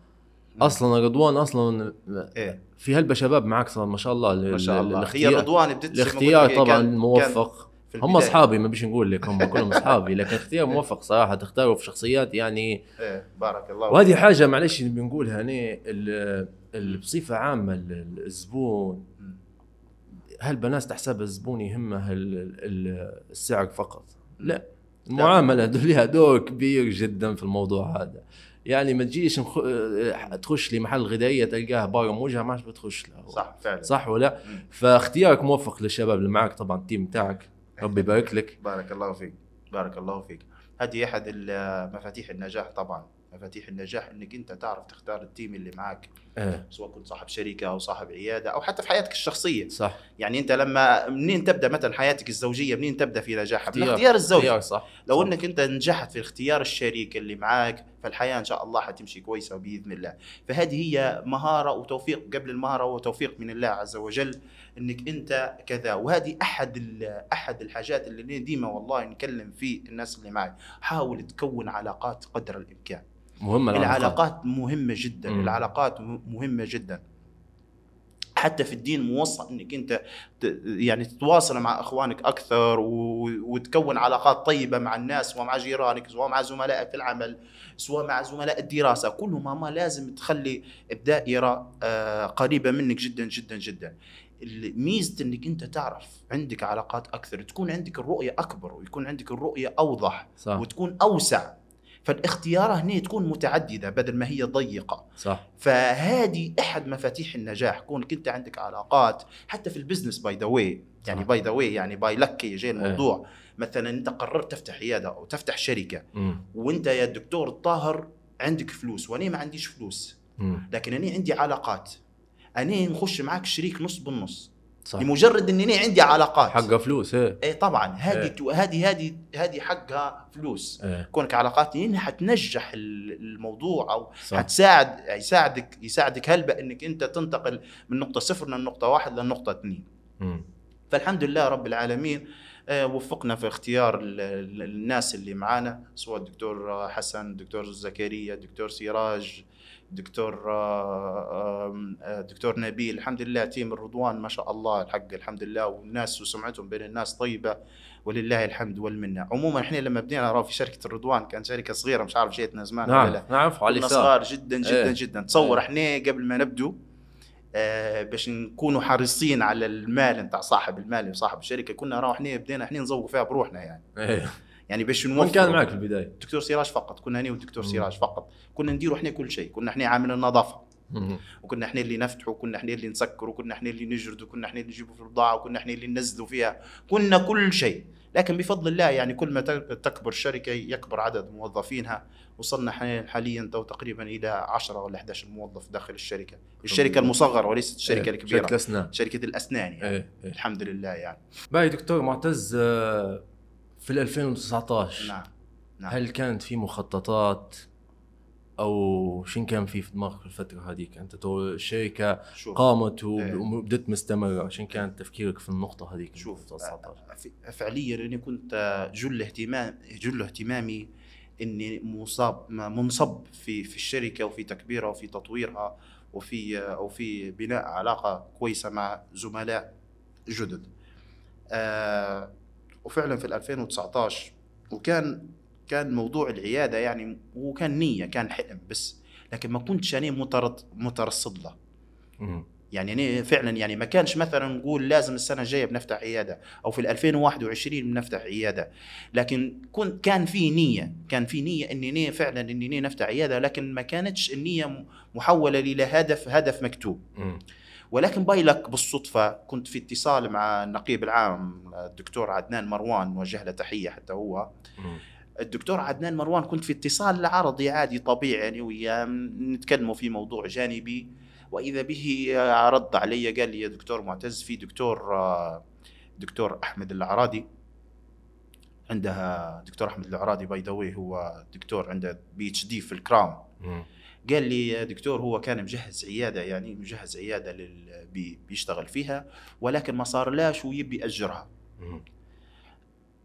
اصلا رضوان اصلا إيه؟ في هلبة شباب معك صار ما شاء الله ما شاء الله هي رضوان بدت الاختيار طبعا موفق هم اصحابي ما بيش نقول لك هم كلهم اصحابي لكن اختيار موفق صراحه تختاروا في شخصيات يعني ايه بارك الله وهذه حاجه معلش بنقولها هني يعني بصفه عامه الزبون هل هالبنات تحسب الزبون يهمه السعر فقط لا المعامله لها دور كبير جدا في الموضوع هذا يعني ما تجيش تخش لي محل غذائيه تلقاه بار وجهه ما عادش بتخش له صح فعلا صح ولا؟ مم. فاختيارك موفق للشباب اللي معك طبعا التيم تاعك ربي يبارك لك بارك الله فيك بارك الله فيك هذه احد مفاتيح النجاح طبعا مفاتيح النجاح انك انت تعرف تختار التيم اللي معاك أه. سواء كنت صاحب شركه او صاحب عياده او حتى في حياتك الشخصيه صح يعني انت لما منين تبدا مثلا حياتك الزوجيه منين تبدا في نجاحها من اختيار الزوج اختيار صح لو صح. انك انت نجحت في اختيار الشريك اللي معاك فالحياه ان شاء الله حتمشي كويسه باذن الله فهذه هي مهاره وتوفيق قبل المهاره وتوفيق من الله عز وجل انك انت كذا وهذه احد احد الحاجات اللي ديما والله نكلم فيه الناس اللي معي حاول تكون علاقات قدر الامكان مهمة العلاقات, العلاقات مهمة جدا مم. العلاقات مهمة جدا حتى في الدين موصى انك انت يعني تتواصل مع اخوانك اكثر وتكون علاقات طيبه مع الناس ومع جيرانك سواء مع زملائك في العمل سواء مع زملاء الدراسه كلهم ما لازم تخلي الدائره آه، قريبه منك جدا جدا جدا ميزه انك انت تعرف عندك علاقات اكثر تكون عندك الرؤيه اكبر ويكون عندك الرؤيه اوضح صح. وتكون اوسع فالاختيارة هنا تكون متعددة بدل ما هي ضيقة صح فهذه أحد مفاتيح النجاح كون كنت عندك علاقات حتى في البزنس باي ذا واي يعني باي ذا واي يعني باي لك جاي الموضوع أه. مثلا انت قررت تفتح عياده او تفتح شركه م. وانت يا دكتور الطاهر عندك فلوس وانا ما عنديش فلوس م. لكن انا عندي علاقات انا نخش معاك شريك نص بالنص صح. لمجرد انني عندي علاقات حقها فلوس ايه اي طبعا إيه. هذه إيه. هذه هذه هذه حقها فلوس إيه. كونك علاقات انها حتنجح الموضوع او صح. حتساعد يساعدك يساعدك هلبة انك انت تنتقل من نقطه صفر للنقطه واحد للنقطه اثنين فالحمد لله رب العالمين آه، وفقنا في اختيار الناس اللي معانا سواء الدكتور حسن الدكتور زكريا الدكتور سراج دكتور آه، آه، آه، دكتور نبيل الحمد لله تيم الرضوان ما شاء الله الحق الحمد لله والناس وسمعتهم بين الناس طيبه ولله الحمد والمنه عموما احنا لما بدينا راه في شركه الرضوان كانت شركه صغيره مش عارف جيتنا زمان نعم ولا نعم علي صغار جدا إيه. جدا ايه جدا تصور ايه احنا قبل ما نبدو آه باش نكونوا حريصين على المال نتاع صاحب المال وصاحب الشركه كنا راه احنا بدينا احنا نزوق فيها بروحنا يعني ايه يعني باش نوفر كان معك في البدايه دكتور سراج فقط كنا انا والدكتور سراج فقط كنا نديروا احنا كل شيء كنا احنا عامل النظافه وكنا احنا اللي نفتحوا كنا احنا اللي نسكروا كنا احنا اللي نجردوا كنا احنا اللي نجيبوا في البضاعه وكنا احنا اللي ننزلوا فيها كنا كل شيء لكن بفضل الله يعني كل ما تكبر الشركه يكبر عدد موظفينها وصلنا حاليا تو تقريبا الى 10 ولا 11 موظف داخل الشركه الشركه المصغره وليست الشركه ايه الكبيره شركه الاسنان شركه الاسنان يعني ايه ايه الحمد لله يعني باي دكتور معتز آه، في 2019 نعم نعم هل كانت في مخططات او شن كان في في دماغك في الفتره هذيك انت تقول الشركه شوف. قامت آه. وبدت مستمره شن كان آه. تفكيرك في النقطه هذيك شوف 2019 آه، فعليا اني كنت جل اهتمام جل اهتمامي اني مصاب منصب في في الشركه وفي تكبيرها وفي تطويرها وفي او في بناء علاقه كويسه مع زملاء جدد آه وفعلا في 2019 وكان كان موضوع العياده يعني وكان نيه كان حلم بس لكن ما كنتش انا مترصد له يعني انا فعلا يعني ما كانش مثلا نقول لازم السنه الجايه بنفتح عياده او في 2021 بنفتح عياده لكن كنت كان في نيه كان في نيه اني نية فعلا اني نية نفتح عياده لكن ما كانتش النيه محوله الى هدف هدف مكتوب ولكن باي لك بالصدفه كنت في اتصال مع النقيب العام الدكتور عدنان مروان نوجه له تحيه حتى هو الدكتور عدنان مروان كنت في اتصال عرضي عادي طبيعي يعني وياه نتكلموا في موضوع جانبي واذا به رد علي قال لي يا دكتور معتز في دكتور دكتور احمد العرادي عندها دكتور احمد العرادي باي ذا هو دكتور عنده بي اتش دي في الكرام قال لي يا دكتور هو كان مجهز عياده يعني مجهز عياده لل... بيشتغل فيها ولكن ما صار لاش ويبي اجرها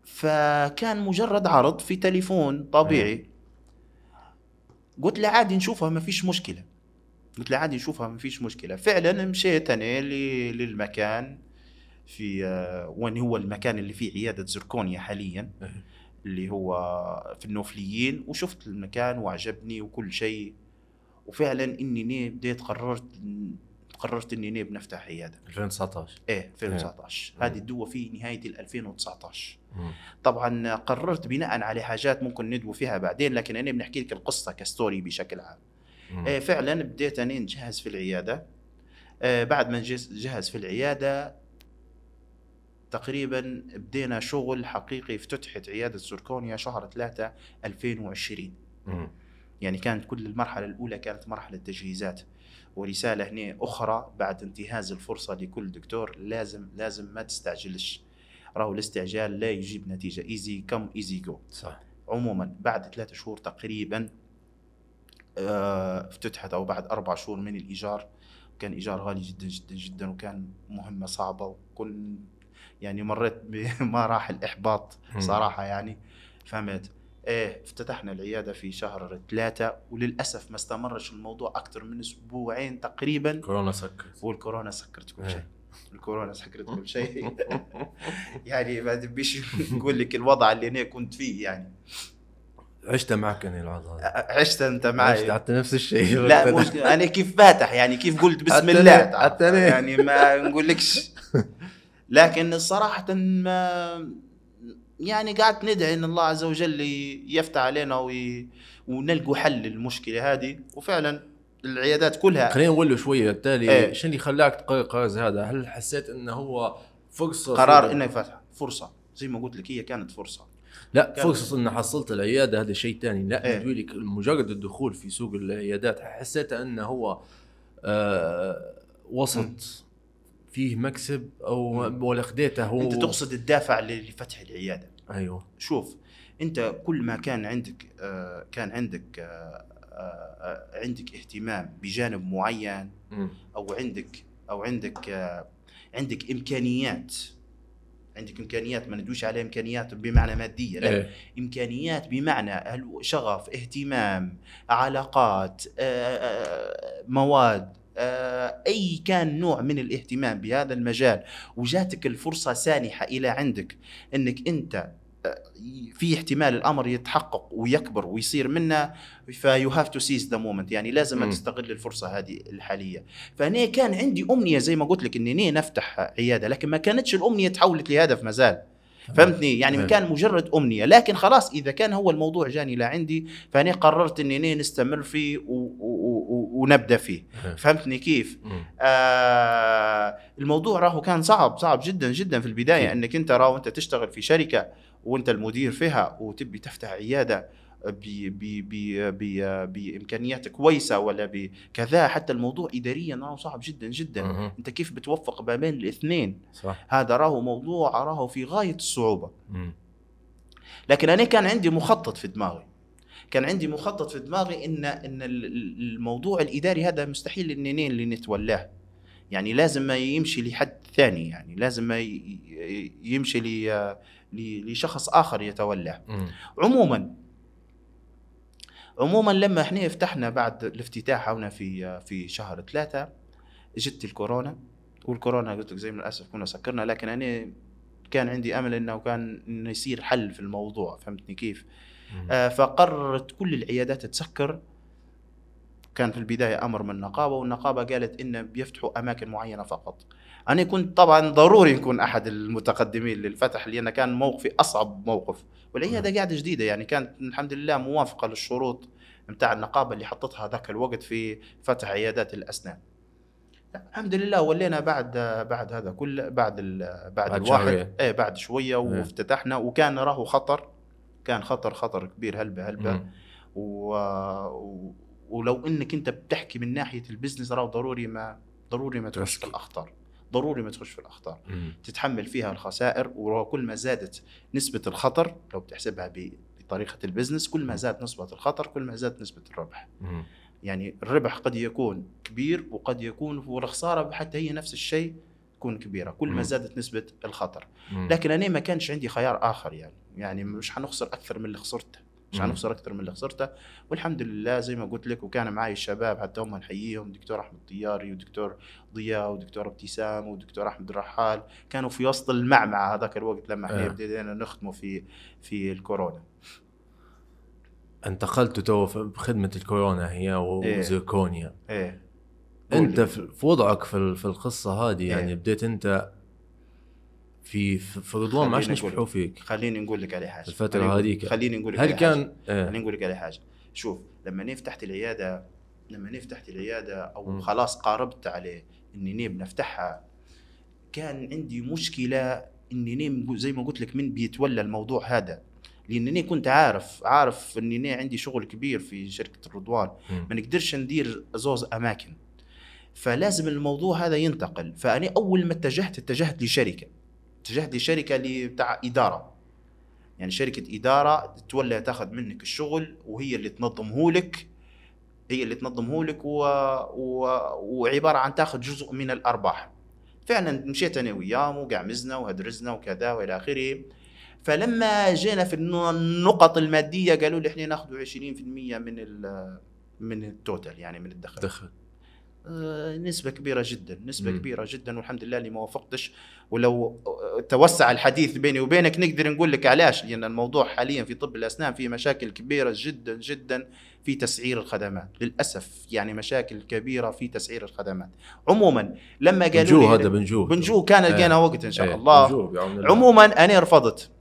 فكان مجرد عرض في تليفون طبيعي قلت له عادي نشوفها ما فيش مشكله قلت له عادي نشوفها ما فيش مشكله فعلا مشيت انا للمكان في آه، وين هو المكان اللي فيه عياده زركونيا حاليا إيه. اللي هو في النوفليين وشفت المكان وعجبني وكل شيء وفعلا اني ني بديت قررت قررت اني نيب نفتح عياده 2019 ايه 2019 إيه. هذه الدواء في نهايه 2019 مم. طبعا قررت بناء على حاجات ممكن ندوي فيها بعدين لكن انا بنحكي لك القصه كستوري بشكل عام إيه فعلا بديت اني نجهز في العياده آه بعد ما نجهز في العياده تقريبا بدينا شغل حقيقي افتتحت عياده سيركونيا شهر 3 2020 مم. يعني كانت كل المرحلة الأولى كانت مرحلة تجهيزات ورسالة هنا أخرى بعد انتهاز الفرصة لكل دكتور لازم لازم ما تستعجلش راهو الاستعجال لا يجيب نتيجة ايزي كم ايزي جو صح عموما بعد ثلاثة شهور تقريبا آه، افتتحت أو بعد أربع شهور من الإيجار كان إيجار غالي جدا جدا جدا وكان مهمة صعبة وكل يعني مريت بمراحل إحباط صراحة يعني فهمت ايه افتتحنا العياده في شهر ثلاثة وللاسف ما استمرش الموضوع اكثر من اسبوعين تقريبا كورونا سكرت والكورونا سكرت كل شيء إيه. الكورونا سكرت كل شيء يعني ما تبيش نقول لك الوضع اللي انا كنت فيه يعني عشت معك انا الوضع عشت انت معي عشت حتى نفس الشيء لا مش انا كيف فاتح يعني كيف قلت بسم الله حتى يعني ما نقولكش لكن صراحه ما يعني قعدت ندعي ان الله عز وجل يفتح علينا وي... ونلقوا حل للمشكله هذه وفعلا العيادات كلها خلينا له شويه بالتالي ايه. شنو اللي خلاك تقرر القرار هذا؟ هل حسيت انه هو فرصه قرار انه يفتح فرصه زي ما قلت لك هي كانت فرصه لا فرصة ان حصلت العيادة هذا شيء ثاني لا ايه. لك مجرد الدخول في سوق العيادات حسيت انه هو آه وسط فيه مكسب او ولا خديته هو انت تقصد الدافع لفتح العياده ايوه شوف انت كل ما كان عندك آه كان عندك آه آه عندك اهتمام بجانب معين او عندك او عندك آه عندك امكانيات عندك امكانيات ما ندوش على امكانيات بمعنى ماديه لا إيه. امكانيات بمعنى شغف اهتمام علاقات آآ آه، آآ آه، آه، مواد آه، اي كان نوع من الاهتمام بهذا المجال وجاتك الفرصه سانحه الى عندك انك انت آه، في احتمال الامر يتحقق ويكبر ويصير منا فيو هاف تو سيز ذا مومنت يعني لازم م. تستغل الفرصه هذه الحاليه فانا كان عندي امنيه زي ما قلت لك اني نفتح عياده لكن ما كانتش الامنيه تحولت لهدف مازال فهمتني يعني نعم. كان مجرد امنيه لكن خلاص اذا كان هو الموضوع جاني لعندي فانا قررت اني نستمر فيه و... و... ونبدا فيه نعم. فهمتني كيف آه الموضوع راهو كان صعب صعب جدا جدا في البدايه انك انت راهو انت تشتغل في شركه وانت المدير فيها وتبي تفتح عياده بامكانيات كويسه ولا بكذا حتى الموضوع اداريا راهو صعب جدا جدا مه. انت كيف بتوفق ما بين الاثنين صح. هذا راهو موضوع راهو في غايه الصعوبه مه. لكن انا كان عندي مخطط في دماغي كان عندي مخطط في دماغي ان ان الموضوع الاداري هذا مستحيل انني اللي نتولاه يعني لازم ما يمشي لحد ثاني يعني لازم ما يمشي لشخص اخر يتولاه عموما عموما لما احنا فتحنا بعد الافتتاح هنا في في شهر ثلاثة جت الكورونا والكورونا قلت لك زي ما للاسف كنا سكرنا لكن انا كان عندي امل انه كان انه يصير حل في الموضوع فهمتني كيف آه فقررت كل العيادات تسكر كان في البداية أمر من النقابة والنقابة قالت انه بيفتحوا أماكن معينة فقط انا كنت طبعا ضروري نكون احد المتقدمين للفتح لان كان موقفي اصعب موقف والعياده نعم. قاعده جديده يعني كانت الحمد لله موافقه للشروط نتاع النقابه اللي حطتها ذاك الوقت في فتح عيادات الاسنان الحمد لله ولينا بعد بعد هذا كل بعد ال بعد, بعد الواحد شوية. ايه بعد شويه نعم. وافتتحنا وكان راهو خطر كان خطر خطر كبير هلبه هلبه نعم. و... و... ولو انك انت بتحكي من ناحيه البزنس راهو ضروري ما ضروري ما تخش في الاخطار ضروري ما تخش في الاخطار مم. تتحمل فيها الخسائر وكل ما زادت نسبه الخطر لو بتحسبها بطريقه البزنس كل ما زادت نسبه الخطر كل ما زادت نسبه الربح مم. يعني الربح قد يكون كبير وقد يكون والخساره حتى هي نفس الشيء تكون كبيره كل ما زادت نسبه الخطر مم. لكن انا ما كانش عندي خيار اخر يعني يعني مش حنخسر اكثر من اللي خسرته مش حنخسر اكثر من اللي خسرته والحمد لله زي ما قلت لك وكان معي الشباب حتى هم نحييهم دكتور احمد طياري ودكتور ضياء ودكتور ابتسام ودكتور احمد الرحال كانوا في وسط المعمعه هذاك الوقت لما احنا آه. بدينا نختموا في في الكورونا انتقلت تو بخدمه الكورونا هي إيه. وزيركونيا ايه, إيه. انت في وضعك في القصه هذه إيه. يعني إيه. بديت انت في فقدان ما عادش نشبحوا فيك خليني نقول لك على حاجه الفتره هذيك خليني نقول لك هل كان آه. خليني نقول لك على حاجه شوف لما فتحت العياده لما فتحت العياده او م. خلاص قاربت عليه اني نيم نفتحها كان عندي مشكله اني نيم زي ما قلت لك من بيتولى الموضوع هذا لانني كنت عارف عارف اني عندي شغل كبير في شركه الرضوان ما نقدرش ندير زوز اماكن فلازم الموضوع هذا ينتقل فاني أول ما اتجهت اتجهت لشركة اتجهت لشركه اللي بتاع اداره يعني شركه اداره تولى تاخذ منك الشغل وهي اللي تنظمه لك هي اللي تنظمه لك و... و... وعباره عن تاخذ جزء من الارباح فعلا مشيت انا وياهم وقعمزنا وهدرزنا وكذا والى اخره فلما جينا في النقط الماديه قالوا لي احنا ناخذ 20% من ال... من التوتال يعني من الدخل دخل. آه، نسبه كبيره جدا نسبه م. كبيره جدا والحمد لله اللي ما وافقتش ولو توسع الحديث بيني وبينك نقدر نقول لك علاش لان الموضوع حاليا في طب الاسنان في مشاكل كبيره جدا جدا في تسعير الخدمات للاسف يعني مشاكل كبيره في تسعير الخدمات عموما لما قالوا بنجو هذا بنجو بنجو كان إيه. لقينا وقت ان شاء ايه الله عموما انا رفضت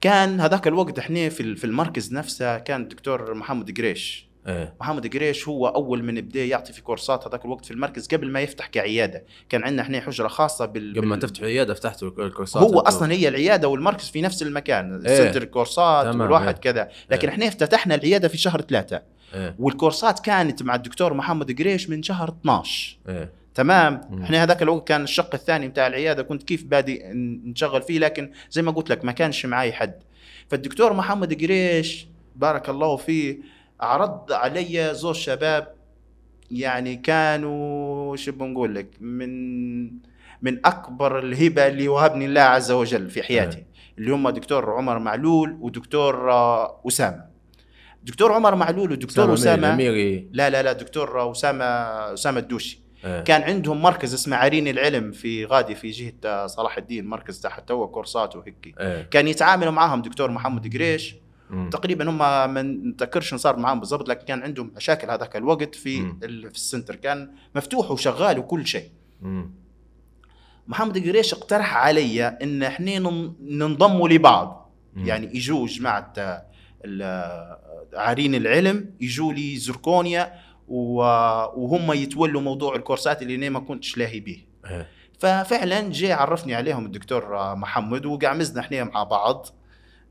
كان هذاك الوقت احنا في المركز نفسه كان الدكتور محمد قريش إيه. محمد قريش هو اول من بدا يعطي في كورسات هذاك الوقت في المركز قبل ما يفتح كعياده كان عندنا احنا حجره خاصه بال قبل ما تفتح عياده فتحت الكورسات هو اصلا هي العياده والمركز في نفس المكان إيه. سنتر كورسات والواحد إيه. كذا لكن إيه. احنا افتتحنا العياده في شهر ثلاثة إيه. والكورسات كانت مع الدكتور محمد قريش من شهر 12 إيه. تمام مم. احنا هذاك الوقت كان الشق الثاني بتاع العياده كنت كيف بادي نشغل فيه لكن زي ما قلت لك ما كانش معي حد فالدكتور محمد قريش بارك الله فيه عرض علي زوج شباب يعني كانوا شو بنقول لك من من اكبر الهبه اللي وهبني الله عز وجل في حياتي اللي هم دكتور عمر معلول ودكتور آه، اسامه دكتور عمر معلول ودكتور اسامه أميري. لا لا لا دكتور آه، اسامه اسامه الدوشي أه. كان عندهم مركز اسمه عرين العلم في غادي في جهه آه، صلاح الدين مركز تحت تو كورسات وهيك أه. كان يتعاملوا معاهم دكتور محمد قريش مم. تقريبا هم ما نتذكرش صار معاهم بالضبط لكن كان عندهم مشاكل هذاك الوقت في في السنتر كان مفتوح وشغال وكل شيء محمد قريش اقترح علي ان احنا ننضموا لبعض مم. يعني يجوا جماعه عارين العلم يجوا لي زركونيا وهم يتولوا موضوع الكورسات اللي انا ما كنتش لاهي به إيه. ففعلا جاء عرفني عليهم الدكتور محمد وقعمزنا احنا مع بعض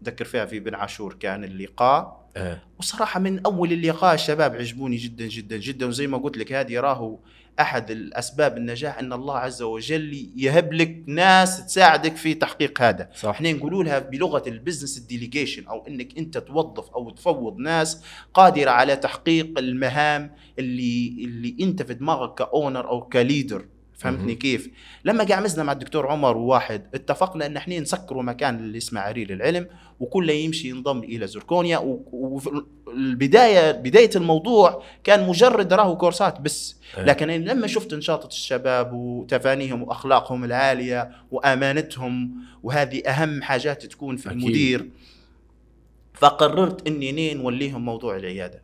تذكر فيها في بن عاشور كان اللقاء أه. وصراحه من اول اللقاء الشباب عجبوني جدا جدا جدا وزي ما قلت لك هذه راهو احد الاسباب النجاح ان الله عز وجل يهب لك ناس تساعدك في تحقيق هذا صح. احنا نقولولها لها بلغه البزنس الديليجيشن او انك انت توظف او تفوض ناس قادره على تحقيق المهام اللي اللي انت في دماغك كاونر او كليدر فهمتني كيف لما قعمزنا مع الدكتور عمر وواحد اتفقنا ان احنا نسكروا مكان اللي اسمه عريل العلم وكله يمشي ينضم الى زركونيا والبدايه بدايه الموضوع كان مجرد راهو كورسات بس إيه. لكن لما شفت نشاطة الشباب وتفانيهم واخلاقهم العاليه وامانتهم وهذه اهم حاجات تكون في أكيد. المدير فقررت اني نوليهم موضوع العياده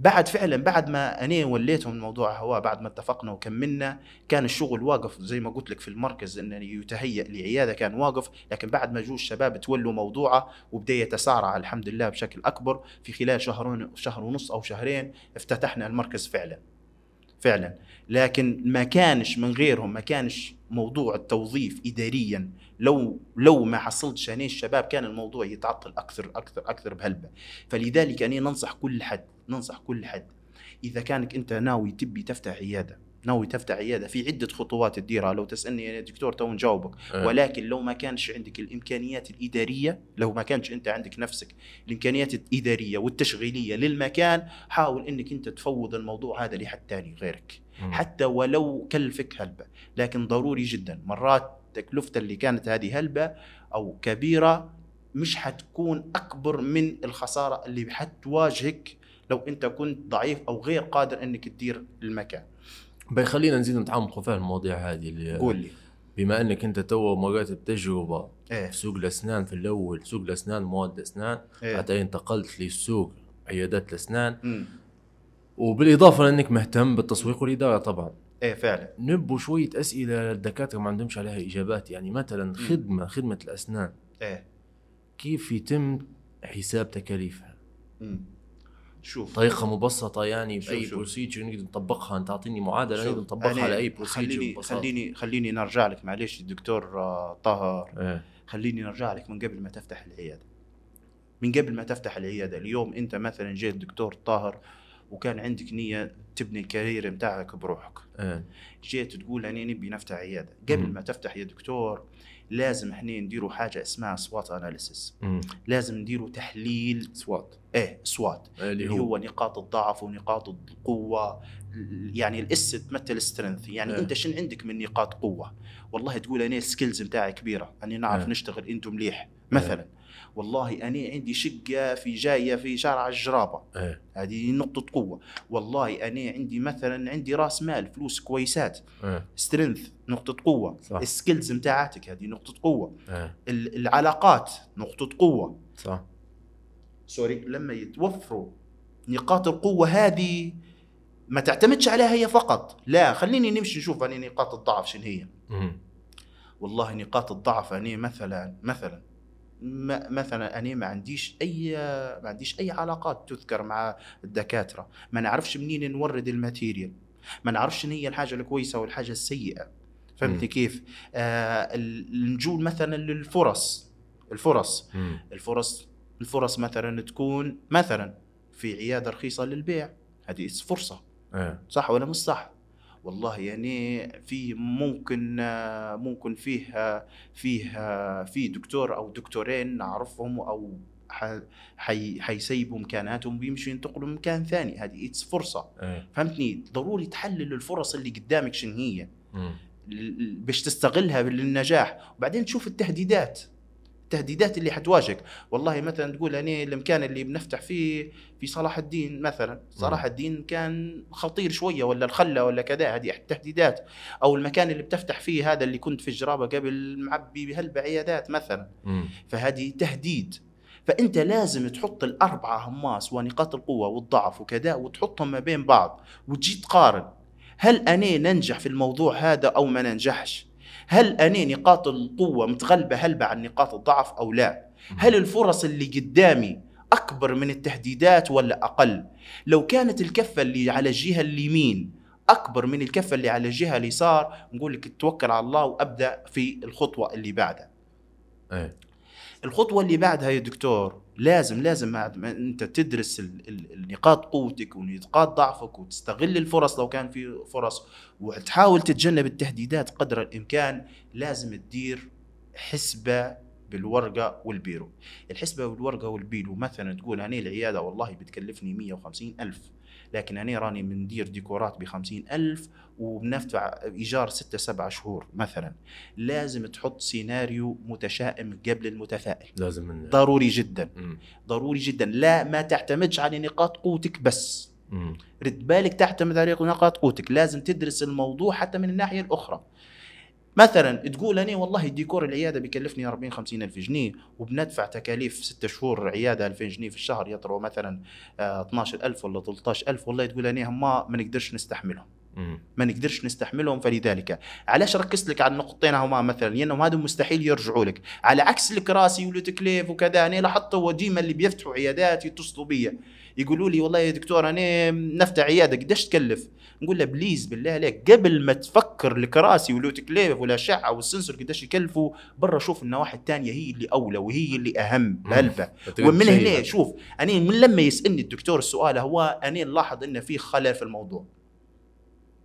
بعد فعلا بعد ما انا وليتهم من موضوع بعد ما اتفقنا وكملنا كان الشغل واقف زي ما قلت لك في المركز ان يتهيأ لعياده كان واقف لكن بعد ما جو الشباب تولوا موضوعه وبدا يتسارع الحمد لله بشكل اكبر في خلال شهرين شهر ونص او شهرين افتتحنا المركز فعلا فعلا لكن ما كانش من غيرهم ما كانش موضوع التوظيف اداريا لو لو ما حصلتش انا الشباب كان الموضوع يتعطل اكثر اكثر اكثر بهلبه فلذلك انا ننصح كل حد ننصح كل حد اذا كانك انت ناوي تبي تفتح عياده ناوي تفتح عياده في عده خطوات تديرها لو تسالني يا دكتور تو نجاوبك أه. ولكن لو ما كانش عندك الامكانيات الاداريه لو ما كانش انت عندك نفسك الامكانيات الاداريه والتشغيليه للمكان حاول انك انت تفوض الموضوع هذا لحد ثاني غيرك حتى ولو كلفك هلبه لكن ضروري جدا مرات تكلفته اللي كانت هذه هلبه او كبيره مش حتكون اكبر من الخساره اللي حتواجهك لو انت كنت ضعيف او غير قادر انك تدير المكان بيخلينا نزيد نتعمقوا في المواضيع هذه اللي قول لي بما انك انت تو مريت بتجربه إيه؟ في سوق الاسنان في الاول سوق الاسنان مواد الاسنان إيه؟ بعدين انتقلت لسوق عيادات الاسنان م. وبالاضافه لانك مهتم بالتسويق والاداره طبعا ايه فعلا نبوا شويه اسئله للدكاتره ما عندهمش عليها اجابات يعني مثلا خدمه م. خدمه الاسنان ايه كيف يتم حساب تكاليفها؟ م. شوف طريقه مبسطه يعني باي أيوة، بروسيجر نقدر نطبقها انت تعطيني معادله نقدر نطبقها على اي بروسيجر خليني ببساطة. خليني خليني نرجع لك معليش دكتور آه، طاهر إيه. خليني نرجع لك من قبل ما تفتح العياده من قبل ما تفتح العياده اليوم انت مثلا جيت دكتور طاهر وكان عندك نيه تبني الكارير بتاعك بروحك إيه. جيت تقول انا نبي نفتح عياده قبل م. ما تفتح يا دكتور لازم احنا نديروا حاجه اسمها سوات اناليسيس لازم نديروا تحليل سوات ايه سوات اللي هو, هو نقاط الضعف ونقاط القوه يعني الاس تمثل سترينث يعني إيه. انت شن عندك من نقاط قوه والله تقول انا السكيلز بتاعي كبيره اني نعرف إيه. نشتغل انتم مليح مثلا إيه. والله انا عندي شقه في جايه في شارع الجرابه إيه. هذه نقطه قوه والله انا عندي مثلا عندي راس مال فلوس كويسات إيه. سترينث نقطه قوه صح. السكيلز نتاعتك هذه نقطه قوه إيه. العلاقات نقطه قوه صح سوري لما يتوفروا نقاط القوه هذه ما تعتمدش عليها هي فقط لا خليني نمشي نشوف أنا نقاط الضعف شنو هي مم. والله نقاط الضعف أنا مثلا مثلا ما مثلا انا ما عنديش اي ما عنديش اي علاقات تذكر مع الدكاتره ما نعرفش منين نورد الماتيريال ما نعرفش هي الحاجه الكويسه والحاجه السيئه فهمتي كيف آه نجول مثلا للفرص الفرص مم. الفرص الفرص مثلا تكون مثلا في عياده رخيصه للبيع هذه فرصه أه. صح ولا مش صح والله يعني في ممكن ممكن فيه فيه في دكتور او دكتورين نعرفهم او حي حيسيبوا امكاناتهم ويمشوا ينتقلوا مكان ثاني هذه اتس فرصه إيه. فهمتني ضروري تحلل الفرص اللي قدامك شنو هي باش تستغلها للنجاح وبعدين تشوف التهديدات التهديدات اللي حتواجهك والله مثلا تقول انا المكان اللي بنفتح فيه في صلاح الدين مثلا صلاح الدين كان خطير شويه ولا الخله ولا كذا هذه التهديدات او المكان اللي بتفتح فيه هذا اللي كنت في الجرابه قبل معبي بهلبة عيادات مثلا فهذه تهديد فانت لازم تحط الاربعه هماس ونقاط القوه والضعف وكذا وتحطهم ما بين بعض وتجي تقارن هل انا ننجح في الموضوع هذا او ما ننجحش هل أنا نقاط القوة متغلبة هلبة عن نقاط الضعف أو لا هل الفرص اللي قدامي أكبر من التهديدات ولا أقل لو كانت الكفة اللي على الجهة اليمين أكبر من الكفة اللي على الجهة اليسار نقول لك توكل على الله وأبدأ في الخطوة اللي بعدها إيه. الخطوه اللي بعدها يا دكتور لازم لازم ما انت تدرس نقاط قوتك ونقاط ضعفك وتستغل الفرص لو كان في فرص وتحاول تتجنب التهديدات قدر الامكان لازم تدير حسبه بالورقه والبيرو الحسبه بالورقه والبيرو مثلا تقول اني العياده والله بتكلفني 150 الف لكن انا راني مندير ديكورات ب ألف وبندفع ايجار ستة سبعة شهور مثلا لازم تحط سيناريو متشائم قبل المتفائل لازم من... ضروري جدا م. ضروري جدا لا ما تعتمدش على نقاط قوتك بس م. رد بالك تعتمد على نقاط قوتك لازم تدرس الموضوع حتى من الناحيه الاخرى مثلا تقول انا والله ديكور العياده بيكلفني 40 50 الف جنيه وبندفع تكاليف ستة شهور عياده 2000 جنيه في الشهر يطروا مثلا 12000 آه، ولا 13000 والله تقول انا ما ما نقدرش نستحملهم ما نقدرش نستحملهم فلذلك علاش ركزت لك على النقطتين هما مثلا لانهم هذو مستحيل يرجعوا لك على عكس الكراسي والتكليف وكذا انا لاحظت هو ديما اللي بيفتحوا عيادات يتصلوا بيا يقولوا لي والله يا دكتور انا نفتح عياده قداش تكلف نقول له بليز بالله عليك قبل ما تفكر الكراسي والتكليف تكليف ولا شعه والسنسور قداش يكلفوا برا شوف النواحي الثانيه هي اللي اولى وهي اللي اهم الهلفه ومن هنا شوف انا من لما يسالني الدكتور السؤال هو انا نلاحظ انه في خلل في الموضوع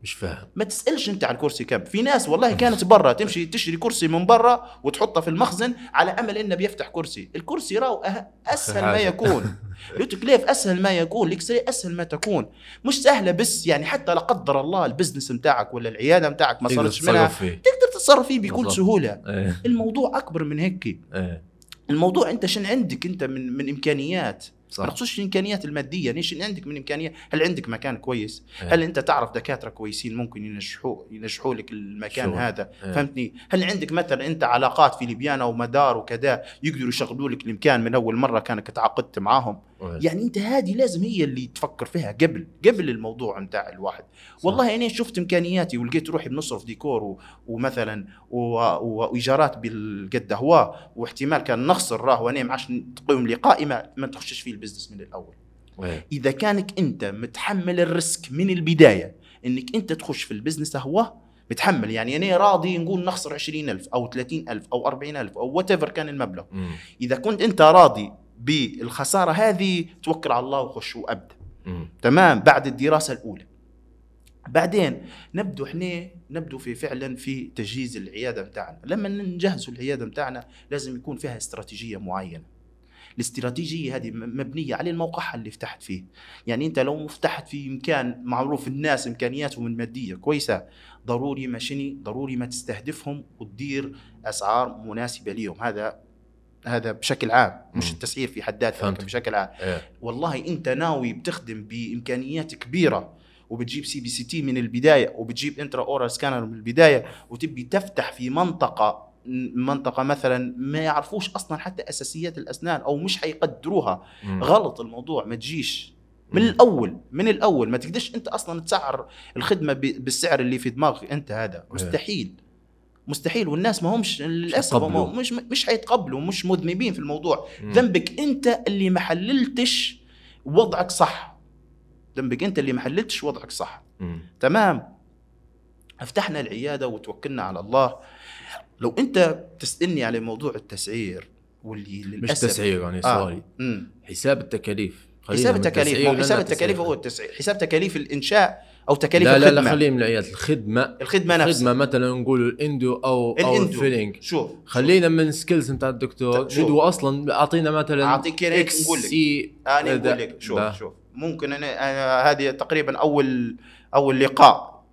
مش فاهم ما تسالش انت على الكرسي كم في ناس والله كانت برا تمشي تشتري كرسي من برا وتحطه في المخزن على امل انه بيفتح كرسي الكرسي راهو أه- اسهل ما يكون اليوتوكليف اسهل ما يكون الاكسري اسهل ما تكون مش سهله بس يعني حتى لا قدر الله البزنس نتاعك ولا العياده نتاعك ما صارتش منها تقدر تتصرف فيه بكل سهوله إيه. الموضوع اكبر من هيك إيه. الموضوع انت شن عندك انت من من امكانيات صح. تقصدش الامكانيات الماديه ليش اللي عندك من امكانيه هل عندك مكان كويس أه. هل انت تعرف دكاتره كويسين ممكن ينجحوا ينجحوا لك المكان شو. هذا أه. فهمتني هل عندك مثلا انت علاقات في ليبيانا ومدار وكذا يقدروا يشغلوا لك المكان من اول مره كانك تعاقدت معاهم يعني انت هذه لازم هي اللي تفكر فيها قبل قبل الموضوع نتاع الواحد والله انا شفت امكانياتي ولقيت روحي بنصرف ديكور و... ومثلا و... وايجارات بالقد هو واحتمال كان نخسر راه وانا عادش تقوم لي قائمه ما تخشش فيه البزنس من الاول وهي. اذا كانك انت متحمل الريسك من البدايه انك انت تخش في البزنس هو متحمل يعني انا راضي نقول نخسر 20000 او 30000 او 40000 او وات ايفر كان المبلغ م. اذا كنت انت راضي بالخساره هذه توكل على الله وخش وابدا تمام بعد الدراسه الاولى بعدين نبدو احنا نبدو في فعلا في تجهيز العياده بتاعنا لما نجهزوا العياده بتاعنا لازم يكون فيها استراتيجيه معينه الاستراتيجيه هذه مبنيه على الموقع اللي فتحت فيه يعني انت لو فتحت في مكان معروف الناس امكانياتهم الماديه كويسه ضروري ماشيني ضروري ما تستهدفهم وتدير اسعار مناسبه ليهم هذا هذا بشكل عام مش التسعير في حد ذاته بشكل عام إيه. والله انت ناوي بتخدم بامكانيات كبيره وبتجيب سي بي سي تي من البدايه وبتجيب انترا اورا سكانر من البدايه وتبي تفتح في منطقه منطقه مثلا ما يعرفوش اصلا حتى اساسيات الاسنان او مش حيقدروها مم. غلط الموضوع ما تجيش من مم. الاول من الاول ما تقدرش انت اصلا تسعر الخدمه بالسعر اللي في دماغك انت هذا إيه. مستحيل مستحيل والناس ما همش للاسف هم مش مش حيتقبلوا مش مذنبين في الموضوع ذنبك انت اللي ما حللتش وضعك صح ذنبك انت اللي ما حللتش وضعك صح مم. تمام فتحنا العياده وتوكلنا على الله لو انت تسالني على موضوع التسعير واللي للاسف مش تسعير يعني سؤالي آه. حساب التكاليف حساب التكاليف حساب التكاليف هو التسعير حساب تكاليف الانشاء او تكاليف لا الخدمه لا لا خليه من العيادات الخدمه الخدمه نفسها الخدمه مثلا نقولوا الاندو او الاندو. او الفيلينج شوف خلينا من سكيلز نتاع الدكتور شوف اصلا اعطينا مثلا اعطيك نقول لك انا آه، نقول لك شوف ده. شوف ممكن انا هذه تقريبا اول اول لقاء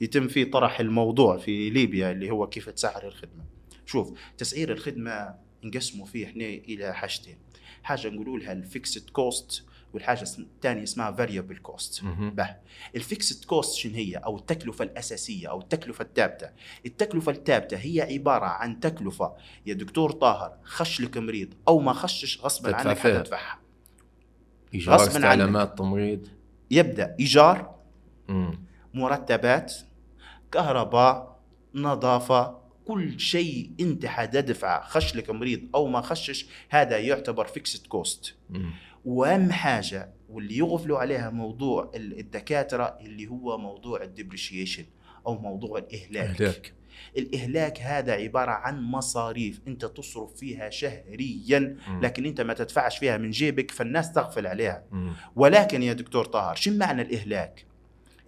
يتم فيه طرح الموضوع في ليبيا اللي هو كيف تسعر الخدمه شوف تسعير الخدمه نقسموا فيه احنا الى حاجتين حاجه نقولوا لها الفيكسد كوست والحاجه الثانيه اسمها فاريبل كوست به الفيكسد كوست شن هي او التكلفه الاساسيه او التكلفه الثابته التكلفه الثابته هي عباره عن تكلفه يا دكتور طاهر خش لك مريض او ما خشش غصبا عنك حتدفعها ايجار استعلامات تمريض يبدا ايجار مم. مرتبات كهرباء نظافه كل شيء انت حتدفعه خش لك مريض او ما خشش هذا يعتبر فيكسد كوست واهم حاجه واللي يغفلوا عليها موضوع الدكاتره اللي هو موضوع الدبريشيشن او موضوع الاهلاك إهلاك. الاهلاك هذا عباره عن مصاريف انت تصرف فيها شهريا لكن انت ما تدفعش فيها من جيبك فالناس تغفل عليها ولكن يا دكتور طاهر شو معنى الاهلاك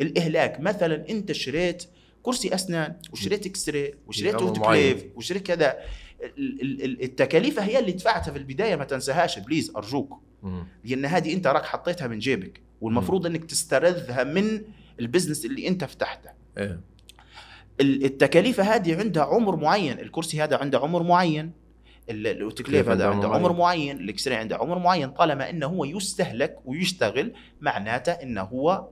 الاهلاك مثلا انت شريت كرسي اسنان وشريت اكس راي وشريت اوتوكليف وشريت كذا التكاليف هي اللي دفعتها في البدايه ما تنساهاش بليز ارجوك لان هذه انت راك حطيتها من جيبك والمفروض انك تسترذها من البزنس اللي انت فتحته إيه. التكاليف هذه عندها عمر معين الكرسي هذا عنده عمر معين التكليف هذا عنده عمر معين الاكسري عنده عمر معين طالما انه هو يستهلك ويشتغل معناته انه هو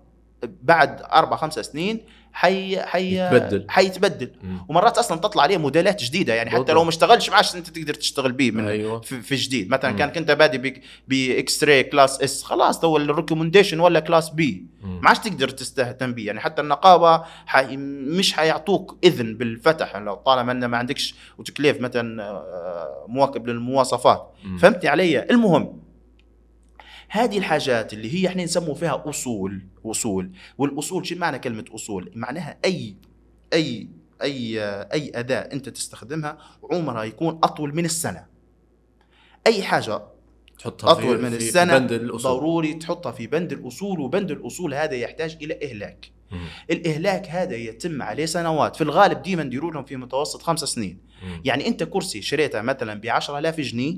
بعد اربع خمس سنين حي حي يتبدل. حيتبدل مم. ومرات اصلا تطلع عليه موديلات جديده يعني حتى لو ما اشتغلش معاش انت تقدر تشتغل به من أيوة. في, جديد مثلا مم. كانك انت بادي باكس راي كلاس اس خلاص تو الريكومنديشن ولا كلاس بي ما عادش تقدر تستهتم به يعني حتى النقابه حي مش حيعطوك اذن بالفتح يعني لو طالما ان ما عندكش وتكليف مثلا آه، مواكب للمواصفات مم. فهمتني علي المهم هذه الحاجات اللي هي احنا نسمو فيها اصول اصول والاصول شو معنى كلمه اصول معناها اي اي اي اي اداه انت تستخدمها عمرها يكون اطول من السنه اي حاجه تحطها اطول من السنه بند الأصول. ضروري تحطها في بند الاصول وبند الاصول هذا يحتاج الى اهلاك مم. الاهلاك هذا يتم عليه سنوات في الغالب ديما نديروا لهم في متوسط خمس سنين مم. يعني انت كرسي شريته مثلا ب 10000 جنيه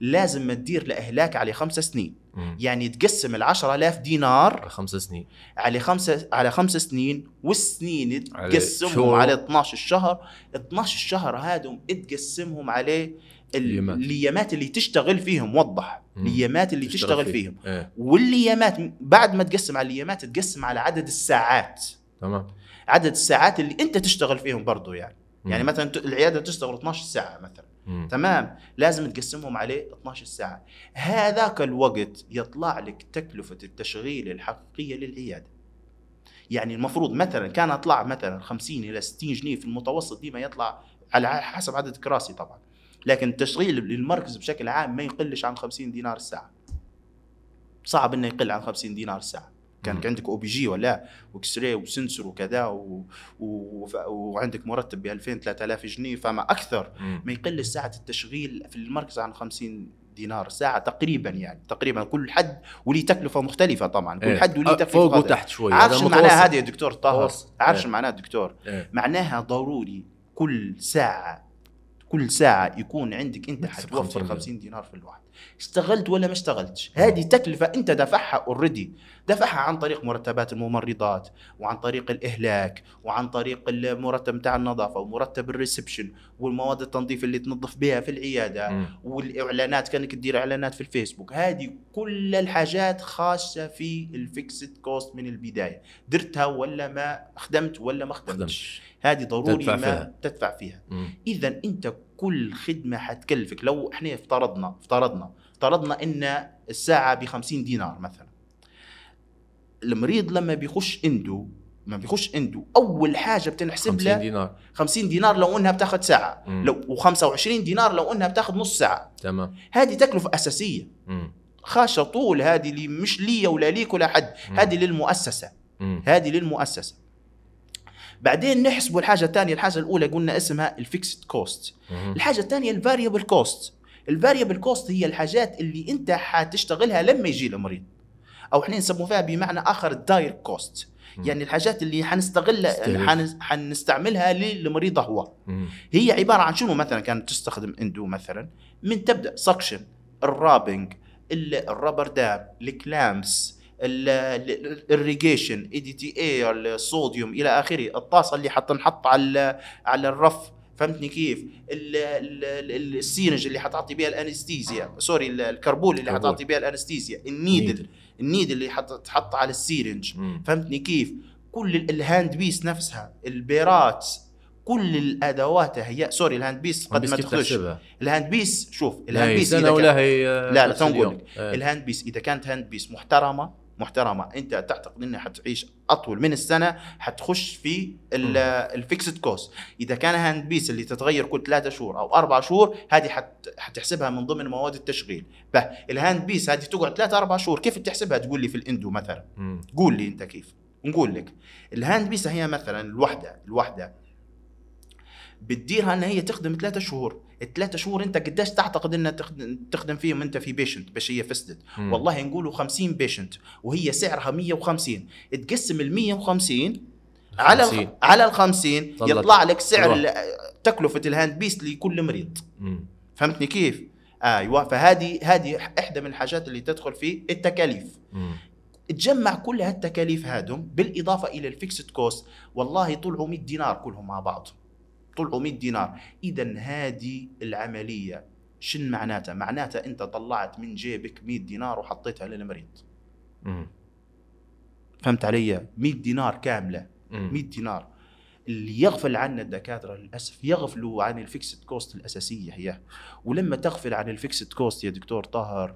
لازم ما تدير لاهلاك على خمس سنين مم. يعني تقسم ال 10000 دينار على خمس سنين على خمسة على خمس سنين والسنين تقسمهم على, على 12 شهر 12 شهر هادم تقسمهم عليه الليامات اللي تشتغل فيهم وضح الليامات اللي تشتغل تشتغل فيهم ايه. والليامات بعد ما تقسم على الليامات تقسم على عدد الساعات تمام عدد الساعات اللي انت تشتغل فيهم برضه يعني مم. يعني مثلا العياده تشتغل 12 ساعه مثلا تمام لازم تقسمهم عليه 12 ساعه هذاك الوقت يطلع لك تكلفه التشغيل الحقيقيه للعياده يعني المفروض مثلا كان اطلع مثلا 50 الى 60 جنيه في المتوسط ديما يطلع على حسب عدد كراسي طبعا لكن التشغيل للمركز بشكل عام ما يقلش عن 50 دينار الساعه صعب انه يقل عن 50 دينار الساعه كانك عندك او بي جي ولا واكس راي وسنسور وكذا و... و... وعندك مرتب ب 2000 3000 جنيه فما اكثر ما يقل ساعه التشغيل في المركز عن 50 دينار ساعة تقريبا يعني تقريبا كل حد وليه تكلفة مختلفة طبعا كل إيه. حد وليه أه، تكلفة فوق وتحت شوي عارف شو معناها هذه يا دكتور طه عارف شو معناها دكتور ايه. معناها ضروري كل ساعة كل ساعة يكون عندك انت حتوفر 50 دينار في الواحد اشتغلت ولا ما اشتغلتش هذه تكلفة أنت دفعها اوريدي دفعها عن طريق مرتبات الممرضات وعن طريق الإهلاك وعن طريق المرتب بتاع النظافة ومرتب الريسبشن والمواد التنظيف اللي تنظف بها في العيادة م. والإعلانات كانك تدير إعلانات في الفيسبوك هذه كل الحاجات خاصة في الفيكسد كوست من البداية درتها ولا ما خدمت ولا ما خدمتش هذه ضروري تدفع ما فيها. تدفع فيها إذا أنت كل خدمه حتكلفك لو احنا افترضنا افترضنا افترضنا ان الساعه ب 50 دينار مثلا المريض لما بيخش عنده ما بيخش عنده اول حاجه بتنحسب له 50 دينار 50 دينار لو انها بتاخذ ساعه مم. لو و25 دينار لو انها بتاخذ نص ساعه تمام هذه تكلفه اساسيه خاشه طول هذه اللي مش ليا ولا ليك ولا حد هذه للمؤسسه هذه للمؤسسه بعدين نحسبوا الحاجه الثانيه الحاجه الاولى قلنا اسمها الفيكسد كوست الحاجه الثانيه الفاريبل كوست الفاريبل كوست هي الحاجات اللي انت حتشتغلها لما يجي المريض او احنا نسموها فيها بمعنى اخر داير كوست يعني الحاجات اللي حنستغلها حنستعملها للمريض هو مم. هي عباره عن شنو مثلا كانت تستخدم اندو مثلا من تبدا سكشن الرابنج الرابر داب الكلامس الريجيشن اي دي تي اي الصوديوم الى اخره الطاسه اللي حتنحط على على الرف فهمتني كيف السيرنج اللي حتعطي بها الانستيزيا سوري الكربول اللي حتعطي بها الانستيزيا النيدل النيدل اللي حتتحط على السيرنج فهمتني كيف كل الهاند بيس نفسها البيرات كل الادوات هي سوري الهاند بيس قد ما تخش الهاند بيس شوف الهاند بيس اذا لا لا تنقول الهاند بيس اذا كانت هاند بيس محترمه محترمه انت تعتقد انها حتعيش اطول من السنه حتخش في الفيكسد كوست اذا كان هاند بيس اللي تتغير كل ثلاثة شهور او أربعة شهور هذه حتحسبها من ضمن مواد التشغيل به الهاند بيس هذه تقعد ثلاثة أربعة شهور كيف تحسبها تقول لي في الاندو مثلا قول لي انت كيف نقول لك الهاند بيس هي مثلا الوحده الوحده بتديرها ان هي تخدم ثلاثة شهور الثلاثة شهور انت قديش تعتقد انها تخدم فيهم انت في بيشنت باش هي فسدت مم. والله نقولوا 50 بيشنت وهي سعرها 150 تقسم ال 150 على ال على ال 50 يطلع لك سعر تكلفه الهاند بيس لكل مريض مم. فهمتني كيف؟ ايوه فهذه هذه احدى من الحاجات اللي تدخل في التكاليف مم. تجمع كل هالتكاليف هادم بالاضافه الى الفيكسد كوست والله طلعوا 100 دينار كلهم مع بعض طلعوا 100 دينار اذا هذه العمليه شن معناتها معناتها انت طلعت من جيبك 100 دينار وحطيتها للمريض مم. فهمت علي 100 دينار كامله 100 دينار اللي يغفل عنا الدكاتره للاسف يغفلوا عن الفيكسد كوست الاساسيه هي ولما تغفل عن الفيكسد كوست يا دكتور طاهر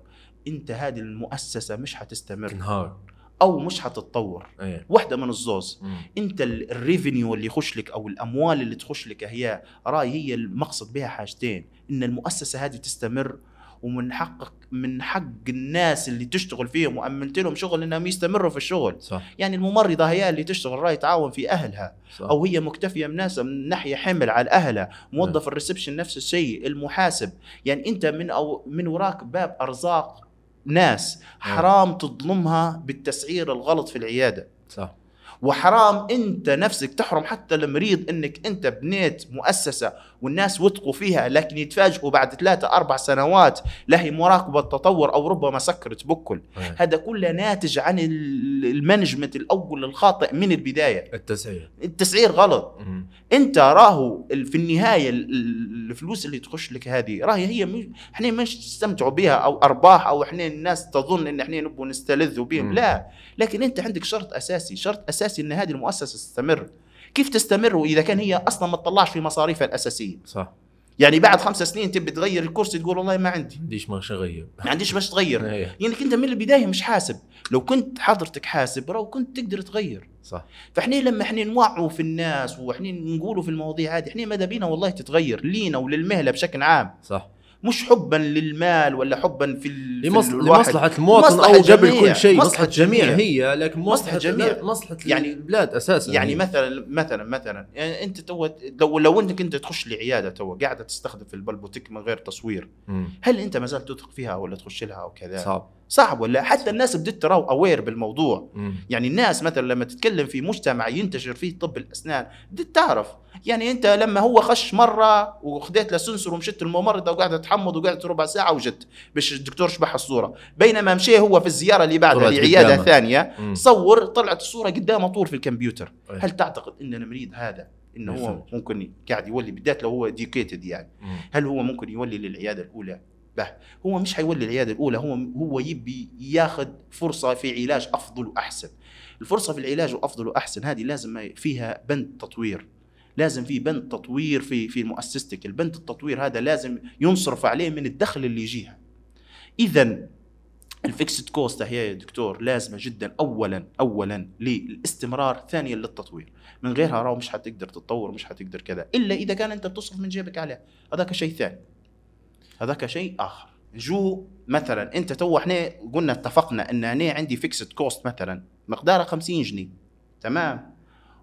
انت هذه المؤسسه مش حتستمر تنهار او مش حتتطور أيه. واحده من الزوز مم. انت الريفينيو اللي يخش لك او الاموال اللي تخش لك هي راي هي المقصد بها حاجتين ان المؤسسه هذه تستمر ومن حقك من حق الناس اللي تشتغل فيهم وامنت لهم شغل انهم يستمروا في الشغل صح. يعني الممرضه هي اللي تشتغل راي تعاون في اهلها صح. او هي مكتفيه من ناس من ناحيه حمل على اهلها موظف نعم. الريسبشن نفس الشيء المحاسب يعني انت من او من وراك باب ارزاق ناس حرام تظلمها بالتسعير الغلط في العياده صح وحرام انت نفسك تحرم حتى المريض انك انت بنيت مؤسسه والناس وثقوا فيها لكن يتفاجئوا بعد ثلاثة أربع سنوات لهي مراقبة تطور أو ربما سكرت بكل هذا كله ناتج عن المانجمنت الأول الخاطئ من البداية التسعير التسعير غلط أنت راهو في النهاية الفلوس اللي تخش لك هذه راهي هي مش احنا مش تستمتعوا بها أو أرباح أو احنا الناس تظن أن احنا نبغوا نستلذوا بهم لا لكن أنت عندك شرط أساسي شرط أساسي أن هذه المؤسسة تستمر كيف تستمر واذا كان هي اصلا ما تطلعش في مصاريفها الاساسيه صح يعني بعد خمس سنين تبي تغير الكرسي تقول والله ما عندي ما عنديش باش اغير ما عنديش باش تغير إيه. يعني انت من البدايه مش حاسب لو كنت حضرتك حاسب راه كنت تقدر تغير صح فاحنا لما احنا نوعوا في الناس واحنا نقولوا في المواضيع هذه احنا ماذا بينا والله تتغير لينا وللمهله بشكل عام صح مش حبا للمال ولا حبا في, لمصل... في لمصلحه المواطن مصلحة او جميع. كل شيء مصلحه الجميع هي لكن مصلحه جميع مصلحه يعني البلاد اساسا يعني هي. مثلا مثلا مثلا يعني انت تو لو لو انك انت تخش لعياده تو قاعده تستخدم في البلبوتيك من غير تصوير م. هل انت ما زلت تثق فيها ولا تخش لها او كذا؟ صعب صعب ولا حتى الناس بدت ترى اوير بالموضوع م. يعني الناس مثلا لما تتكلم في مجتمع ينتشر فيه طب الاسنان بدت تعرف يعني انت لما هو خش مره وخديت له سنسور ومشيت الممرضه وقعدت تحمض وقعدت ربع ساعه وجت باش الدكتور شبح الصوره بينما مشى هو في الزياره اللي بعدها لعياده ثانيه م. صور طلعت الصوره قدامه طول في الكمبيوتر أيه. هل تعتقد ان المريض هذا انه هو ممكن قاعد يولي بالذات لو هو ديكيتد يعني م. هل هو ممكن يولي للعياده الاولى به هو مش حيولي العياده الاولى هو هو يبي ياخذ فرصه في علاج افضل واحسن الفرصه في العلاج وافضل واحسن هذه لازم فيها بند تطوير لازم في بند تطوير في في مؤسستك البند التطوير هذا لازم ينصرف عليه من الدخل اللي يجيها اذا الفيكسد كوست هي يا دكتور لازمه جدا اولا اولا للاستمرار ثانيا للتطوير من غيرها راه مش حتقدر تتطور مش حتقدر كذا الا اذا كان انت بتصرف من جيبك عليها هذاك شيء ثاني هذاك شيء اخر جو مثلا انت تو احنا قلنا اتفقنا ان انا عندي فيكسد كوست مثلا مقدارها 50 جنيه تمام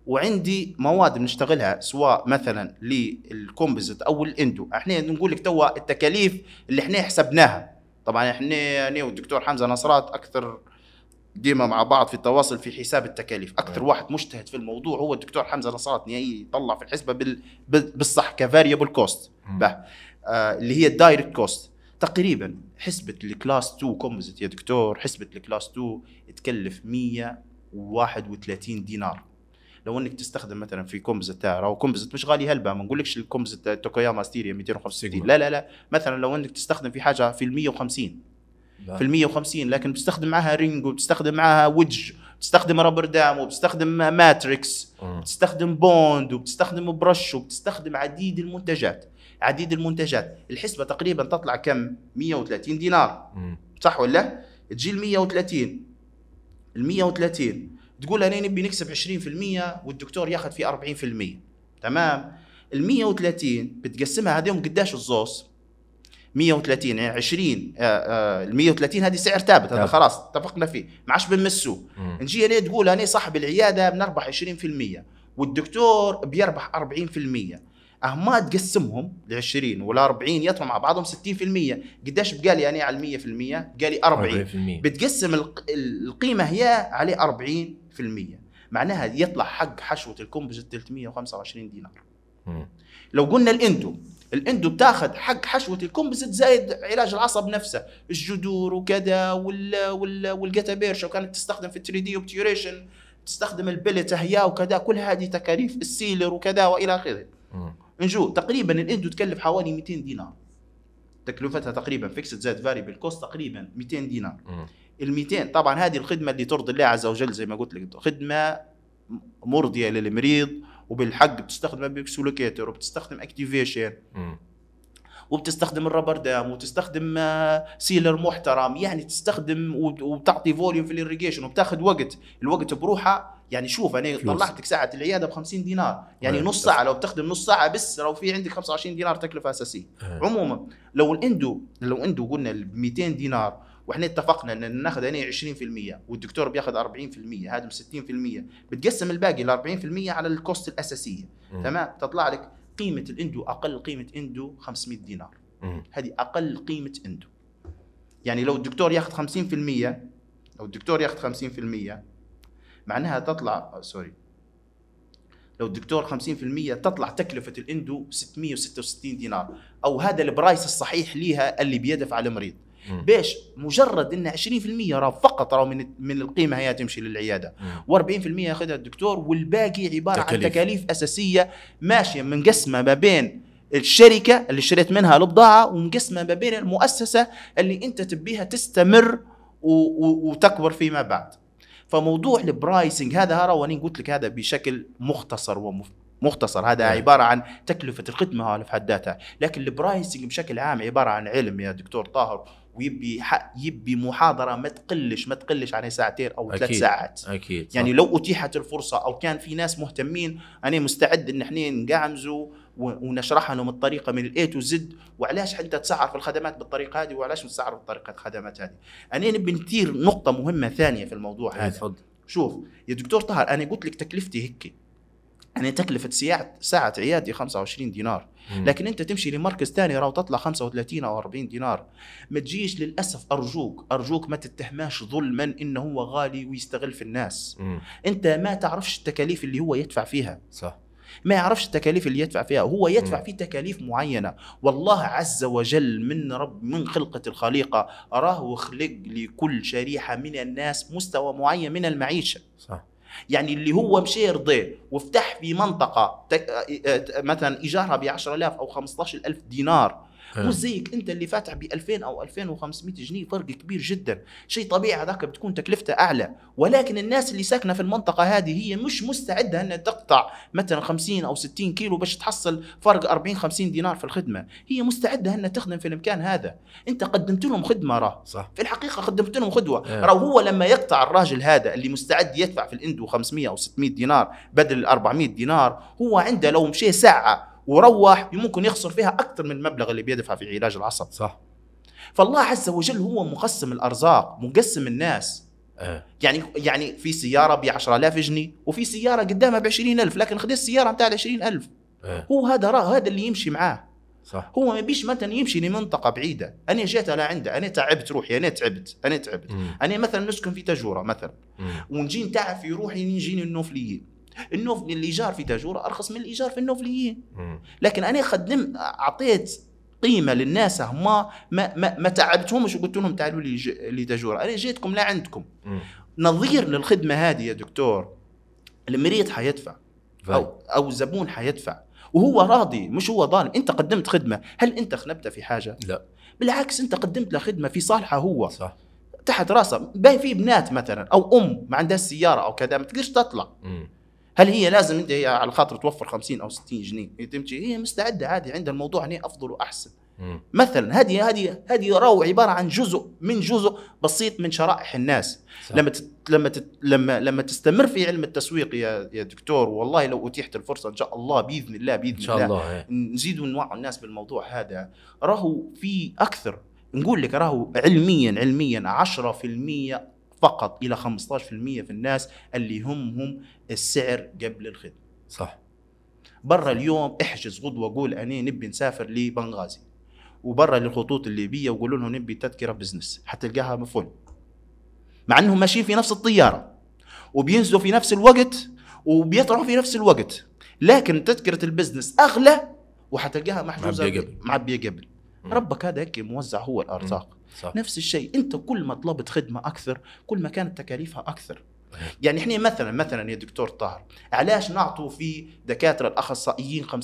وعندي مواد بنشتغلها سواء مثلا للكومبوزيت او الاندو احنا نقول لك توا التكاليف اللي احنا حسبناها طبعا احنا انا والدكتور حمزه نصرات اكثر ديما مع بعض في التواصل في حساب التكاليف اكثر واحد مجتهد في الموضوع هو الدكتور حمزه نصرات نهائي يعني يطلع في الحسبه بال... بالصح كفاريبل كوست آه، اللي هي الدايركت كوست تقريبا حسبه الكلاس 2 كومبوزيت يا دكتور حسبه الكلاس 2 تكلف 131 دينار لو انك تستخدم مثلا في كومبوزيت او وكومبوزيت مش غالي هلبا ما نقولكش الكومبوزيت توكوياما ستيريا 265 لا لا لا مثلا لو انك تستخدم في حاجه في ال 150 في ال 150 لكن بتستخدم معها رينج وبتستخدم معها وجه بتستخدم رابر دام وبتستخدم ماتريكس بتستخدم بوند وبتستخدم برش وبتستخدم عديد المنتجات عديد المنتجات الحسبه تقريبا تطلع كم 130 دينار مم. صح ولا تجي ال 130 ال 130 تقول انا نبي نكسب 20% والدكتور ياخذ في 40% تمام ال 130 بتقسمها هذيهم قداش الزوز 130 يعني 20 آه، آه، ال 130 هذه سعر ثابت هذا خلاص اتفقنا فيه ما عادش بنمسه نجي انا تقول انا صاحب العياده بنربح 20% والدكتور بيربح 40% اهم ما تقسمهم ل 20 ولا 40 يطلع مع بعضهم 60% قديش بقى لي انا على 100% بقى لي 40 40% بتقسم القيمه هي عليه 40% معناها يطلع حق حشوه الكومبوزيت 325 دينار لو قلنا الاندو الاندو بتاخذ حق حشوه الكومبوزيت زائد علاج العصب نفسه الجذور وكذا وال وال والجتا وكانت تستخدم في 3 دي اوبتيوريشن تستخدم البلت هيا وكذا كل هذه تكاليف السيلر وكذا والى اخره نجو تقريبا الاندو تكلف حوالي 200 دينار تكلفتها تقريبا فيكسد زاد فاريبل كوست تقريبا 200 دينار ال 200 طبعا هذه الخدمه اللي ترضي الله عز وجل زي ما قلت لك خدمه مرضيه للمريض وبالحق بتستخدم بيكسولوكيتر وبتستخدم اكتيفيشن وبتستخدم الربر دام وتستخدم آه، سيلر محترم يعني تستخدم وبتعطي فوليوم في الاريجيشن وبتاخذ وقت الوقت بروحه يعني شوف انا فلوس. طلعتك ساعه العياده ب 50 دينار يعني أيوة، نص ساعه لو بتخدم نص ساعه بس لو في عندك 25 دينار تكلفه اساسيه أيوة. عموما لو الاندو لو اندو قلنا ب 200 دينار واحنا اتفقنا ان ناخذ انا 20% والدكتور بياخذ 40% هذا 60% بتقسم الباقي ال 40% على الكوست الاساسيه تمام تطلع لك قيمه الاندو اقل قيمه اندو 500 دينار هذه اقل قيمه اندو يعني لو الدكتور ياخذ 50% لو الدكتور ياخذ 50% معناها تطلع آه، سوري لو الدكتور 50% تطلع تكلفه الاندو 666 دينار او هذا البرايس الصحيح ليها اللي بيدفع المريض باش مجرد ان 20% راه فقط راه من من القيمه هي تمشي للعياده و40% ياخذها الدكتور والباقي عباره تكاليف. عن تكاليف اساسيه ماشيه منقسمه ما بين الشركه اللي اشتريت منها البضاعه ومقسمه ما بين المؤسسه اللي انت تبيها تستمر وتكبر فيما بعد فموضوع البرايسنج هذا هرا وانا قلت لك هذا بشكل مختصر ومف... مختصر هذا أه. عباره عن تكلفه الخدمه في حد ذاتها لكن البرايسنج بشكل عام عباره عن علم يا دكتور طاهر ويبي يبي محاضره ما تقلش ما تقلش عن يعني ساعتين او ثلاث ساعات اكيد صح. يعني لو اتيحت الفرصه او كان في ناس مهتمين انا مستعد ان احنا نقعمزوا ونشرح لهم الطريقه من الاي تو زد وعلاش حتى تسعر في الخدمات بالطريقه هذه وعلاش نسعر بطريقه الخدمات هذه انا نبي نثير نقطه مهمه ثانيه في الموضوع هذا تفضل شوف يا دكتور طاهر انا قلت لك تكلفتي هيك انا تكلفه ساعه ساعه عيادي 25 دينار لكن انت تمشي لمركز ثاني راه تطلع 35 او 40 دينار ما تجيش للاسف ارجوك ارجوك ما تتهماش ظلما انه هو غالي ويستغل في الناس مم. انت ما تعرفش التكاليف اللي هو يدفع فيها صح ما يعرفش التكاليف اللي يدفع فيها هو يدفع في تكاليف معينة والله عز وجل من رب من خلقة الخليقة أراه خلق لكل شريحة من الناس مستوى معين من المعيشة صح. يعني اللي هو مشي رضي وفتح في منطقه آه، آه، آه، مثلا ايجارها ب 10000 او 15000 دينار آه. مش زيك انت اللي فاتح ب 2000 او 2500 جنيه فرق كبير جدا شيء طبيعي هذاك بتكون تكلفته اعلى ولكن الناس اللي ساكنه في المنطقه هذه هي مش مستعده انها تقطع مثلا 50 او 60 كيلو باش تحصل فرق 40 50 دينار في الخدمه هي مستعده انها تخدم في الامكان هذا انت قدمت لهم خدمه راه صح. في الحقيقه قدمت لهم خدوه اه. راه هو لما يقطع الراجل هذا اللي مستعد يدفع في الاندو 500 او 600 دينار بدل 400 دينار هو عنده لو مشي ساعه وروح ممكن يخسر فيها اكثر من المبلغ اللي بيدفع في علاج العصب صح فالله عز وجل هو مقسم الارزاق مقسم الناس أه. يعني يعني في سياره ب 10000 جنيه وفي سياره قدامها ب 20000 لكن خذيت السياره بتاع ال 20000 أه. هو هذا راه هذا اللي يمشي معاه صح هو ما بيش مثلا يمشي لمنطقه بعيده انا جيت انا عنده انا تعبت روحي انا تعبت انا تعبت مم. انا مثلا نسكن في تجوره مثلا مم. ونجي نتعب في روحي نجيني النوفليين النوف الايجار في تاجوره ارخص من الايجار في النوفليين لكن انا خدمت اعطيت قيمه للناس هما ما ما, ما تعبتهمش وقلت لهم تعالوا لي لتاجوره انا جيتكم لعندكم نظير للخدمه هذه يا دكتور المريض حيدفع او او الزبون حيدفع وهو راضي مش هو ظالم انت قدمت خدمه هل انت خنبت في حاجه لا بالعكس انت قدمت له خدمه في صالحه هو صح تحت راسه باين في بنات مثلا او ام ما عندها سياره او كذا ما تقدرش تطلع م. هل هي لازم انت هي على خاطر توفر 50 او 60 جنيه هي تمشي هي مستعده عادي عندها الموضوع هنا افضل واحسن مثلا هذه هذه هذه راهو عباره عن جزء من جزء بسيط من شرائح الناس صح. لما تت لما تت لما لما تستمر في علم التسويق يا يا دكتور والله لو اتيحت الفرصه ان شاء الله باذن الله باذن إن شاء الله, الله. إيه. نزيد ونوع الناس بالموضوع هذا راهو في اكثر نقول لك راهو علميا علميا 10% فقط الى 15% في الناس اللي يهمهم السعر قبل الخدمه صح برا اليوم احجز غدوه قول اني نبي نسافر لبنغازي وبرا للخطوط الليبيه وقولوا لهم نبي تذكره بزنس حتلقاها مفول مع انهم ماشيين في نفس الطياره وبينزلوا في نفس الوقت وبيطلعوا في نفس الوقت لكن تذكره البزنس اغلى وحتلقاها محجوزه معبيه قبل معبيه قبل ربك هذا هيك موزع هو الارزاق صح. نفس الشيء انت كل ما طلبت خدمه اكثر كل ما كانت تكاليفها اكثر أيوة. يعني احنا مثلا مثلا يا دكتور طاهر علاش نعطوا في دكاتره الاخصائيين 50%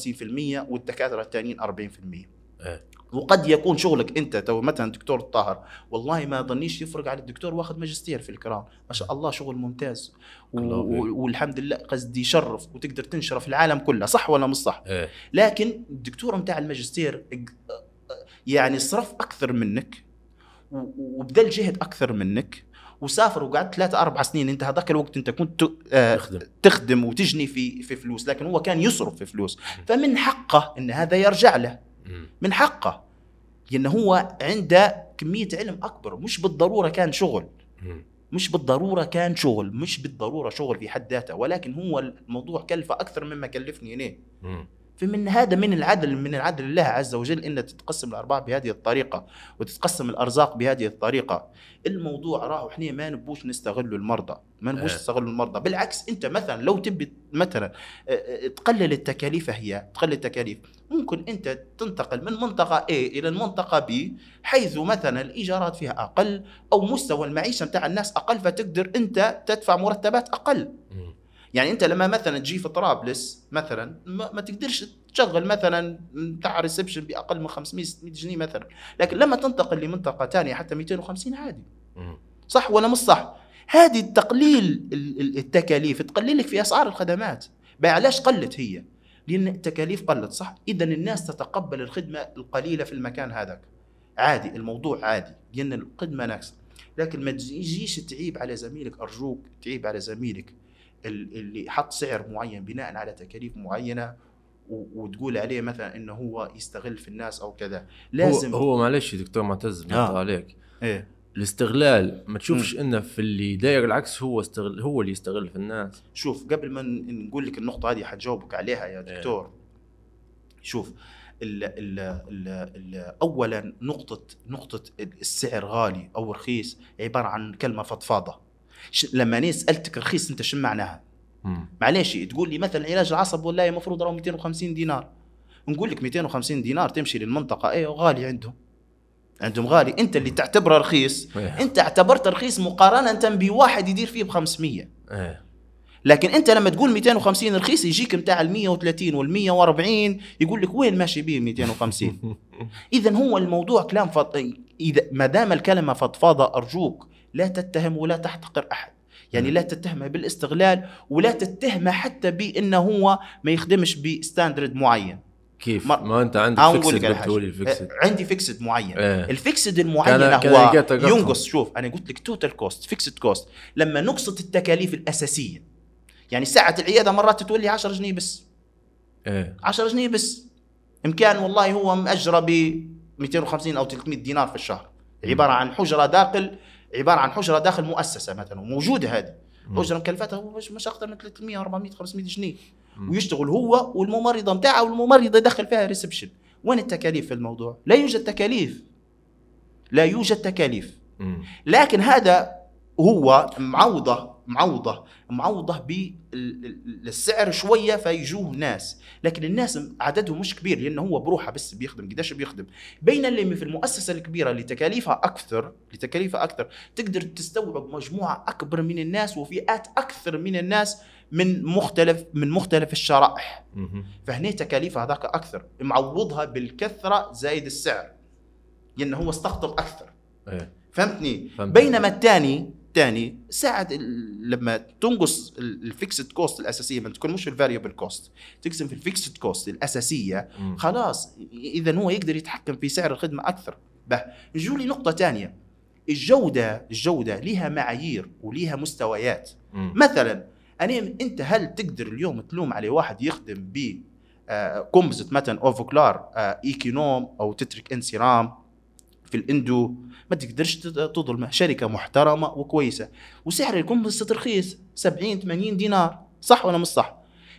والدكاتره الثانيين 40% إيه. وقد يكون شغلك انت تو مثلا دكتور طاهر والله ما ظنيش يفرق على الدكتور واخذ ماجستير في الكرام ما شاء الله شغل ممتاز و... والحمد لله قصدي يشرف وتقدر تنشرف العالم كله صح ولا مش صح إيه. لكن الدكتور نتاع الماجستير يعني صرف اكثر منك وبذل جهد اكثر منك وسافر وقعدت ثلاثة أربع سنين أنت هذاك الوقت أنت كنت آه، تخدم. تخدم وتجني في في فلوس لكن هو كان يصرف في فلوس فمن حقه أن هذا يرجع له من حقه لأن هو عنده كمية علم أكبر مش بالضرورة كان شغل مش بالضروره كان شغل مش بالضروره شغل في حد ذاته ولكن هو الموضوع كلفه اكثر مما كلفني انا فمن هذا من العدل من العدل الله عز وجل ان تتقسم الارباح بهذه الطريقه وتتقسم الارزاق بهذه الطريقه الموضوع راهو احنا ما نبوش نستغلوا المرضى ما نبوش آه. نستغلوا المرضى بالعكس انت مثلا لو تبي مثلا آه، آه، تقلل التكاليف هي تقلل التكاليف ممكن انت تنتقل من منطقه A الى المنطقه B حيث مثلا الايجارات فيها اقل او مستوى المعيشه نتاع الناس اقل فتقدر انت تدفع مرتبات اقل يعني انت لما مثلا تجي في طرابلس مثلا ما, ما تقدرش تشغل مثلا بتاع ريسبشن باقل من 500 600 جنيه مثلا لكن لما تنتقل لمنطقه ثانيه حتى 250 عادي صح ولا مش صح هذه تقليل التكاليف تقلل لك في اسعار الخدمات علاش قلت هي لان التكاليف قلت صح اذا الناس تتقبل الخدمه القليله في المكان هذاك عادي الموضوع عادي لان الخدمه ناقصه لكن ما تجيش تعيب على زميلك ارجوك تعيب على زميلك اللي حط سعر معين بناء على تكاليف معينه وتقول عليه مثلا انه هو يستغل في الناس او كذا لازم هو, هو معلش دكتور معتز آه. عليك ايه الاستغلال ما تشوفش انه في اللي داير العكس هو استغل هو اللي يستغل في الناس شوف قبل ما نقول لك النقطه هذه حتجاوبك عليها يا إيه. دكتور ايه. شوف الـ الـ الـ الـ اولا نقطه نقطه السعر غالي او رخيص عباره عن كلمه فضفاضه لما انا سالتك رخيص انت شنو معناها؟ معليش تقول لي مثلا علاج العصب والله المفروض راهو 250 دينار نقول لك 250 دينار تمشي للمنطقه ايه وغالي عندهم عندهم غالي انت اللي تعتبره رخيص إيه. انت اعتبرت رخيص مقارنه بواحد يدير فيه ب 500 إيه. لكن انت لما تقول 250 رخيص يجيك نتاع ال 130 وال 140 يقول لك وين ماشي به 250 اذا هو الموضوع كلام فط... اذا ما دام الكلمه فضفاضه ارجوك لا تتهم ولا تحتقر احد يعني لا تتهمه بالاستغلال ولا تتهمه حتى بانه هو ما يخدمش بستاندرد معين كيف ما, ما انت عندك فيكسد بتقولي الفيكسد عندي فيكسد معين ايه. الفيكسد المعين كان هو كان ينقص شوف انا قلت لك توتال كوست فيكسد كوست لما نقصت التكاليف الاساسيه يعني ساعه العياده مرات تتولي 10 جنيه بس ايه 10 جنيه بس امكان والله هو مأجره ب 250 او 300 دينار في الشهر عباره عن حجره داخل عباره عن حجره داخل مؤسسه مثلا وموجوده هذه اجره مكلفتها مش, مش اكثر من 300 400 500 جنيه ويشتغل هو والممرضه نتاعه والممرضه يدخل فيها ريسبشن وين التكاليف في الموضوع لا يوجد تكاليف لا يوجد تكاليف لكن هذا هو معوضه معوضه معوضه بالسعر شويه فيجوه ناس لكن الناس عددهم مش كبير لانه هو بروحه بس بيخدم قداش بيخدم بين اللي في المؤسسه الكبيره اللي تكاليفها اكثر لتكاليفها اكثر تقدر تستوعب مجموعه اكبر من الناس وفئات اكثر من الناس من مختلف من مختلف الشرائح فهنا تكاليفها هذاك اكثر معوضها بالكثره زايد السعر لانه هو استقطب اكثر إيه. فهمتني بينما الثاني الثاني ساعة لما تنقص الفيكسد كوست الاساسيه ما تكون مش الفاريبل كوست تقسم في الفيكسد كوست الاساسيه خلاص اذا هو يقدر يتحكم في سعر الخدمه اكثر به نجي لنقطه ثانيه الجوده الجوده لها معايير وليها مستويات مم. مثلا أنا انت هل تقدر اليوم تلوم على واحد يخدم ب آه، كومبزت مثلا اوفوكلار آه، ايكينوم او تترك انسرام في الاندو ما تقدرش تظلمه شركه محترمه وكويسه وسعر الكمبس رخيص 70 80 دينار صح ولا مش صح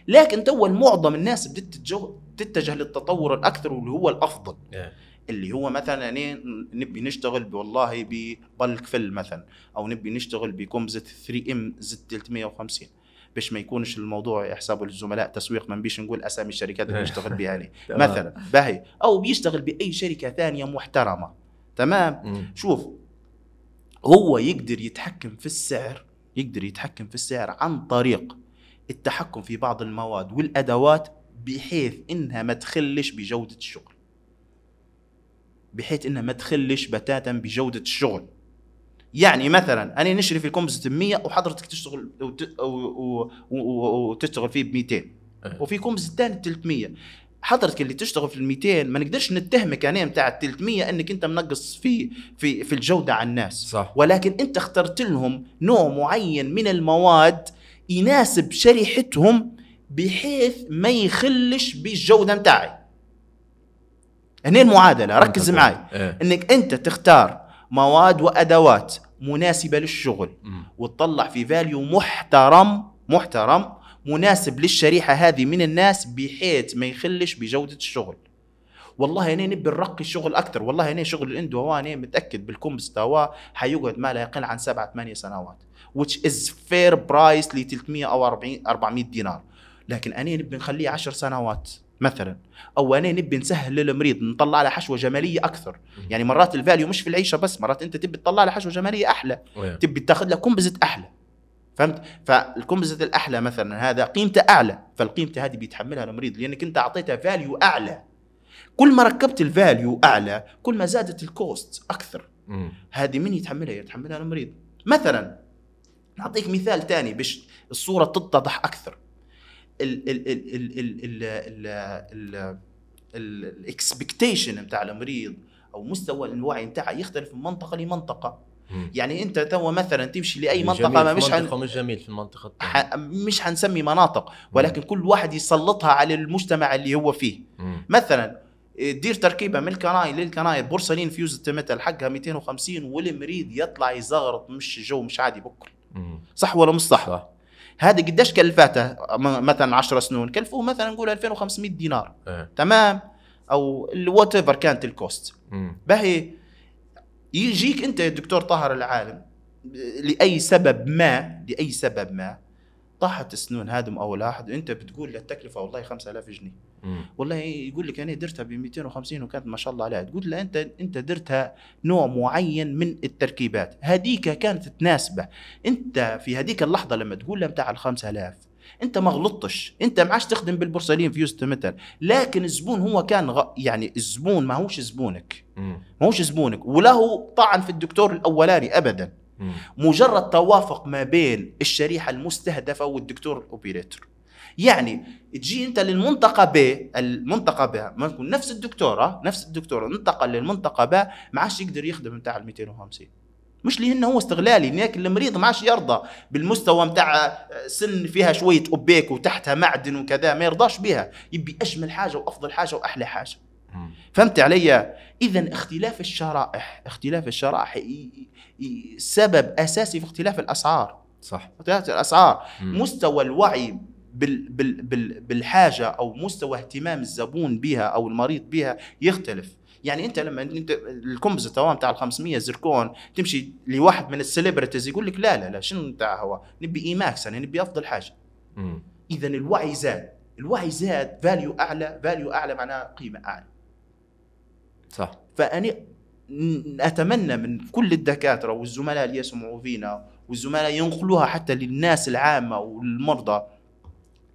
لكن تو معظم الناس بدت تتجه للتطور الاكثر واللي هو الافضل اللي هو مثلا يعني نبي نشتغل والله ببلك فل مثلا او نبي نشتغل بكمزه 3 ام زد 350 باش ما يكونش الموضوع حسابه للزملاء تسويق ما نبيش نقول اسامي الشركات اللي بيشتغل بها يعني مثلا باهي او بيشتغل باي شركه ثانيه محترمه تمام مم. شوف هو يقدر يتحكم في السعر يقدر يتحكم في السعر عن طريق التحكم في بعض المواد والادوات بحيث انها ما تخلش بجوده الشغل بحيث انها ما تخلش بتاتا بجوده الشغل يعني مثلا انا نشري في الكومبوزيت 100 وحضرتك تشتغل وتشتغل فيه ب 200 إيه. وفي كومبوزيت ثاني 300 حضرتك اللي تشتغل في ال 200 ما نقدرش نتهمك انا نتاع ال 300 انك انت منقص في في في الجوده على الناس صح. ولكن انت اخترت لهم نوع معين من المواد يناسب شريحتهم بحيث ما يخلش بالجوده نتاعي هنا المعادله ركز معي إيه. انك انت تختار مواد وادوات مناسبه للشغل م. وتطلع في فاليو محترم محترم مناسب للشريحه هذه من الناس بحيث ما يخلش بجوده الشغل والله انا نبي نرقي الشغل اكثر والله انا شغل الاندو هو انا متاكد بالكومبس تاوا حيقعد ما لا يقل عن سبعة ثمانية سنوات which is fair price ل 300 او 40 400 دينار لكن انا نبي نخليه 10 سنوات مثلا او انا نبي نسهل للمريض نطلع له حشوه جماليه اكثر يعني مرات الفاليو مش في العيشه بس مرات انت تبي تطلع له حشوه جماليه احلى تبي تاخذ له كومبزت احلى فهمت فالكومبوزيت الاحلى مثلا هذا قيمته اعلى فالقيمه هذه بيتحملها المريض لانك انت اعطيته فاليو اعلى كل ما ركبت الفاليو اعلى كل ما زادت الكوست اكثر هذه من يتحملها يتحملها المريض مثلا نعطيك مثال ثاني باش الصوره تتضح اكثر الاكسبكتيشن نتاع المريض او مستوى الوعي نتاعه يختلف من منطقه لمنطقه يعني انت تو مثلا تمشي لاي منطقه ما مش حن... مش جميل في المنطقه ح... مش حنسمي مناطق ولكن مم. كل واحد يسلطها على المجتمع اللي هو فيه مم. مثلا دير تركيبه من الكناي للكناي بورسلين فيوز تمثل حقها 250 والمريض يطلع يزغرط مش جو مش عادي بكر مم. صح ولا مش صح؟ صح. هذا قديش كلفاته مثلا 10 سنون كلفوه مثلا نقول 2500 دينار اه. تمام او الوات ايفر كانت الكوست باهي يجيك انت يا دكتور طاهر العالم لاي سبب ما لاي سبب ما طاحت سنون هادم او لاحد انت بتقول للتكلفه والله 5000 جنيه والله يقول لك انا درتها ب 250 وكانت ما شاء الله عليها تقول له انت انت درتها نوع معين من التركيبات هذيك كانت تناسبه انت في هذيك اللحظه لما تقول له بتاع ال 5000 انت ما غلطتش انت ما عادش تخدم بالبورسلين في يوست مثل لكن الزبون هو كان غ... يعني الزبون ما هوش زبونك ما هوش زبونك وله طعن في الدكتور الاولاني ابدا مجرد توافق ما بين الشريحه المستهدفه والدكتور الاوبريتور يعني تجي انت للمنطقه ب المنطقه ب ما نفس الدكتوره نفس الدكتوره انتقل للمنطقه ب ما عادش يقدر يخدم بتاع ال 250 مش لان هو استغلالي لكن المريض ما عادش يرضى بالمستوى نتاع آه، سن فيها شويه اوبيك وتحتها معدن وكذا ما يرضاش بها يبي اجمل حاجه وافضل حاجه واحلى حاجه فهمت علي اذا اختلاف الشرائح اختلاف الشرائح سبب اساسي في اختلاف الاسعار صح اختلاف الاسعار مم. مستوى الوعي بال بال بالحاجه او مستوى اهتمام الزبون بها او المريض بها يختلف يعني انت لما انت الكومبوزيت توام تاع ال 500 زركون تمشي لواحد من السليبرتيز يقول لك لا لا لا شنو تاع هو نبي اي ماكس انا نبي افضل حاجه اذا الوعي زاد الوعي زاد فاليو اعلى فاليو اعلى معناها قيمه اعلى صح فاني اتمنى من كل الدكاتره والزملاء اللي يسمعوا فينا والزملاء ينقلوها حتى للناس العامه والمرضى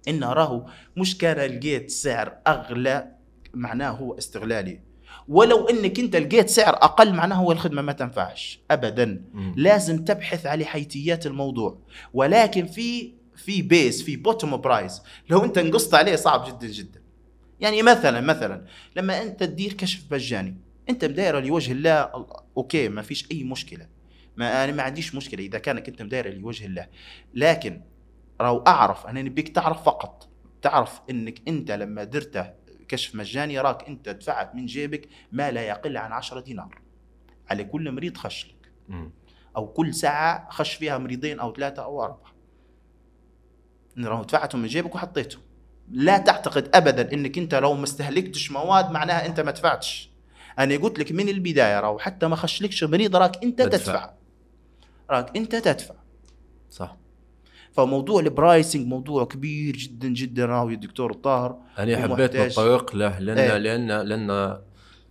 ان راهو مش كان لقيت سعر اغلى معناه هو استغلالي ولو انك انت لقيت سعر اقل معناه هو الخدمه ما تنفعش ابدا مم. لازم تبحث على حيتيات الموضوع ولكن في في بيس في بوتوم برايس لو انت نقصت عليه صعب جدا جدا يعني مثلا مثلا لما انت تدير كشف مجاني انت مدايره لوجه الله اوكي ما فيش اي مشكله ما انا ما عنديش مشكله اذا كانك انت مدايره لوجه الله لكن لو اعرف انا نبيك تعرف فقط تعرف انك انت لما درته كشف مجاني راك انت دفعت من جيبك ما لا يقل عن 10 دينار على كل مريض خش لك او كل ساعه خش فيها مريضين او ثلاثه او اربعه راهو دفعتهم من جيبك وحطيتهم لا تعتقد ابدا انك انت لو ما استهلكتش مواد معناها انت ما دفعتش انا قلت لك من البدايه راهو حتى ما خشلكش مريض راك انت تدفع راك انت تدفع صح فموضوع البرايسنج موضوع كبير جدا جدا راوي الدكتور الطاهر انا حبيت الطريق له لان ايه. لان لان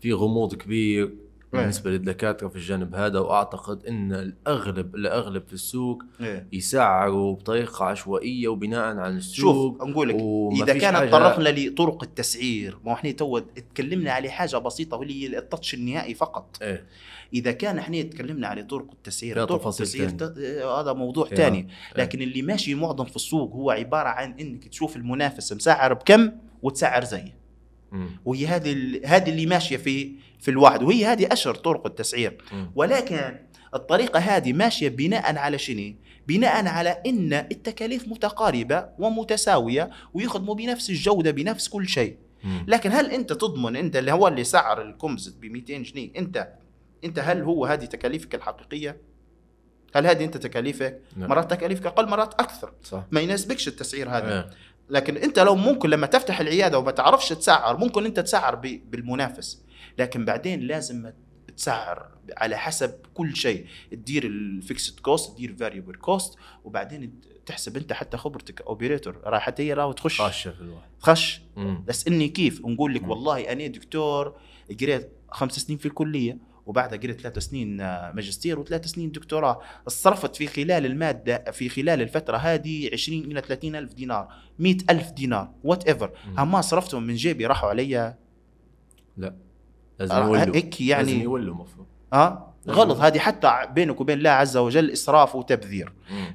في غموض كبير إيه. بالنسبه للدكاتره في الجانب هذا واعتقد ان الاغلب الاغلب في السوق أيه. يسعروا بطريقه عشوائيه وبناء على السوق شوف نقول لك اذا كان تطرقنا لطرق التسعير ما احنا تو تكلمنا على حاجه بسيطه واللي هي التاتش النهائي فقط أيه. اذا كان احنا تكلمنا على طرق التسعير طرق التسعير ت... آه، هذا موضوع ثاني إيه. لكن اللي ماشي معظم في السوق هو عباره عن انك تشوف المنافس مسعر بكم وتسعر زيه وهي هذه هذه اللي ماشيه في في الوعد وهي هذه اشهر طرق التسعير ولكن الطريقه هذه ماشيه بناء على شنو؟ بناء على ان التكاليف متقاربه ومتساويه ويخدموا بنفس الجوده بنفس كل شيء لكن هل انت تضمن انت اللي هو اللي سعر الكمز ب 200 جنيه انت انت هل هو هذه تكاليفك الحقيقيه؟ هل هذه انت تكاليفك؟ نعم. مرات تكاليفك اقل مرات اكثر صح. ما يناسبكش التسعير هذا نعم. لكن انت لو ممكن لما تفتح العياده وما تعرفش تسعر ممكن انت تسعر بالمنافس لكن بعدين لازم تسعر على حسب كل شيء تدير الفيكسد كوست تدير فاريبل كوست وبعدين تحسب انت حتى خبرتك اوبريتور راح هي راهو تخش خش آه، في الواحد خش بس اني كيف نقول لك والله انا دكتور قريت خمس سنين في الكليه وبعدها قريت ثلاث سنين آه، ماجستير وثلاث سنين دكتوراه صرفت في خلال المادة في خلال الفترة هذه 20 إلى 30 ألف دينار 100 ألف دينار وات ايفر هما صرفتهم من جيبي راحوا علي لا لازم آه، يولوا هيك يعني لازم يولوا المفروض اه غلط هذه حتى بينك وبين الله عز وجل اسراف وتبذير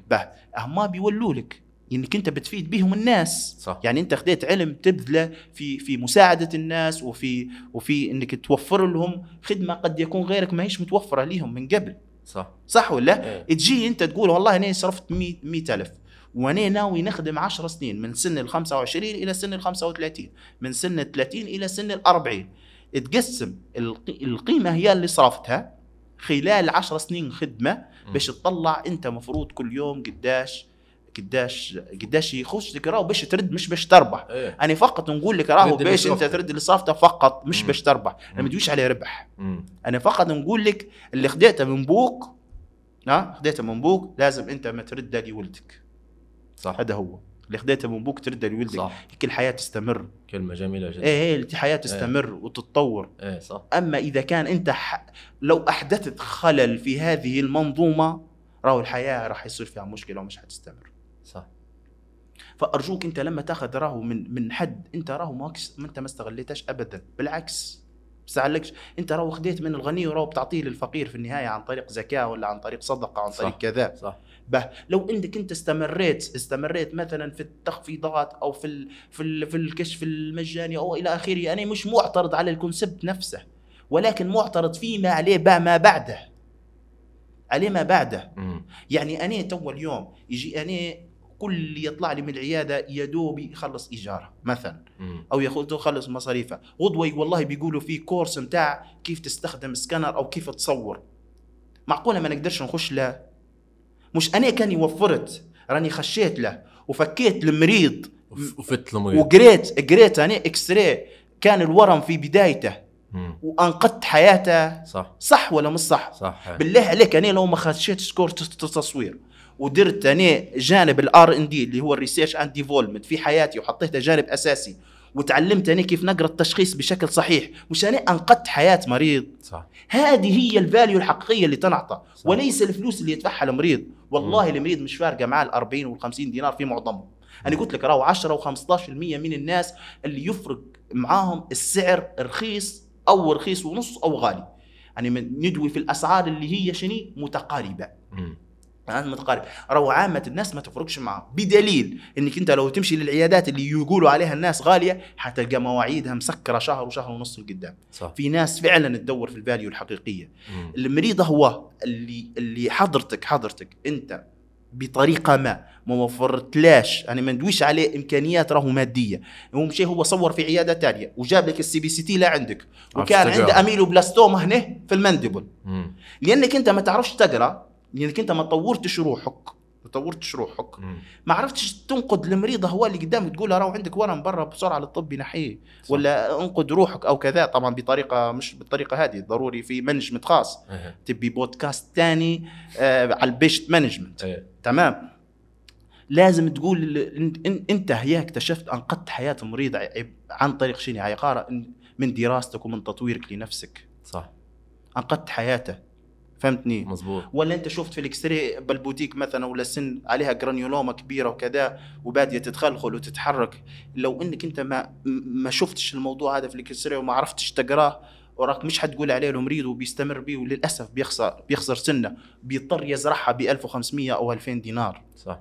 به هما بيولوا لك انك انت بتفيد بهم الناس صح. يعني انت خديت علم تبذله في في مساعده الناس وفي وفي انك توفر لهم خدمه قد يكون غيرك ما هيش متوفره لهم من قبل صح صح ولا ايه. تجي انت تقول والله انا صرفت 100000 وانا ناوي نخدم 10 سنين من سن ال 25 الى سن ال 35 من سن ال 30 الى سن ال 40 تقسم القيمه هي اللي صرفتها خلال 10 سنين خدمه باش تطلع انت مفروض كل يوم قداش قداش قداش يخش لك راهو باش ترد مش باش تربح إيه. انا يعني فقط نقول لك راهو باش انت ترد لصافته فقط مش باش تربح انا ما تجيش على ربح مم. انا فقط نقول لك اللي خديته من بوك ها خديته من بوك لازم انت ما ترد لولدك صح هذا هو اللي خديته من بوك ترد لولدك هيك الحياه تستمر كلمه جميله جدا ايه, إيه، الحياه إيه. تستمر ايه. وتتطور ايه صح اما اذا كان انت ح... لو احدثت خلل في هذه المنظومه راهو الحياه راح يصير فيها مشكله ومش حتستمر صح فارجوك انت لما تاخذ راهو من من حد انت راهو ماكش انت ما استغليتش ابدا بالعكس مستعلكش انت راهو خديت من الغني وراهو بتعطيه للفقير في النهايه عن طريق زكاه ولا عن طريق صدقه عن طريق كذا صح به لو انك انت استمريت استمريت مثلا في التخفيضات او في ال في ال في الكشف المجاني او الى اخره انا يعني مش معترض على الكونسبت نفسه ولكن معترض فيما عليه با ما بعده عليه ما بعده مم. يعني انا تو اليوم يجي انا كل اللي يطلع لي من العياده يا دوب يخلص ايجاره مثلا او يخلص مصاريفه غدوه والله بيقولوا في كورس نتاع كيف تستخدم سكانر او كيف تصور معقوله ما نقدرش نخش له مش انا كاني وفرت راني خشيت له وفكيت المريض وفت المريض وقريت قريت انا اكس راي كان الورم في بدايته وانقذت حياته صح صح ولا مش صح؟ صح بالله عليك انا لو ما خشيتش كورس التصوير ودرت انا جانب الار ان دي اللي هو الريسيرش اند ديفولمنت في حياتي وحطيته جانب اساسي وتعلمت انا كيف نقرا التشخيص بشكل صحيح مش انا انقذت حياه مريض صح هذه هي الفاليو الحقيقيه اللي تنعطى وليس الفلوس اللي يدفعها المريض والله م. المريض مش فارقه معاه ال 40 وال 50 دينار في معظمهم انا قلت لك راهو 10 و15% من الناس اللي يفرق معاهم السعر رخيص او رخيص ونص او غالي يعني ندوي في الاسعار اللي هي شني متقاربه م. متقارب راهو عامه الناس ما تفرقش معاه بدليل انك انت لو تمشي للعيادات اللي يقولوا عليها الناس غاليه حتلقى مواعيدها مسكره شهر وشهر ونص لقدام في ناس فعلا تدور في الفاليو الحقيقيه مم. المريض هو اللي اللي حضرتك حضرتك انت بطريقه ما ما وفرتلاش انا يعني ما ندويش عليه امكانيات راهو ماديه هو مشي هو صور في عياده ثانيه وجاب لك السي بي سي تي لا عندك وكان عنده اميلو بلاستوما هنا في المندبل مم. لانك انت ما تعرفش تقرا لانك يعني انت ما طورتش روحك ما طورتش روحك ما عرفتش تنقد المريض هو اللي قدامك تقول له عندك ورم برا بسرعه للطب ينحيه ولا انقد روحك او كذا طبعا بطريقه مش بالطريقه هذه ضروري في مانجمنت خاص أه. تبي بودكاست ثاني آه على البيشت مانجمنت أه. تمام لازم تقول انت هياك اكتشفت انقذت حياه مريض عن طريق شنو عقاره من دراستك ومن تطويرك لنفسك صح انقذت حياته فهمتني مزبوط ولا انت شفت في الاكستري بالبوتيك مثلا ولا سن عليها جرانيولوما كبيره وكذا وباديه تتخلخل وتتحرك لو انك انت ما ما شفتش الموضوع هذا في الاكستري وما عرفتش تقراه وراك مش حتقول عليه المريض وبيستمر به وللاسف بيخسر بيخسر سنه بيضطر يزرعها ب 1500 او 2000 دينار صح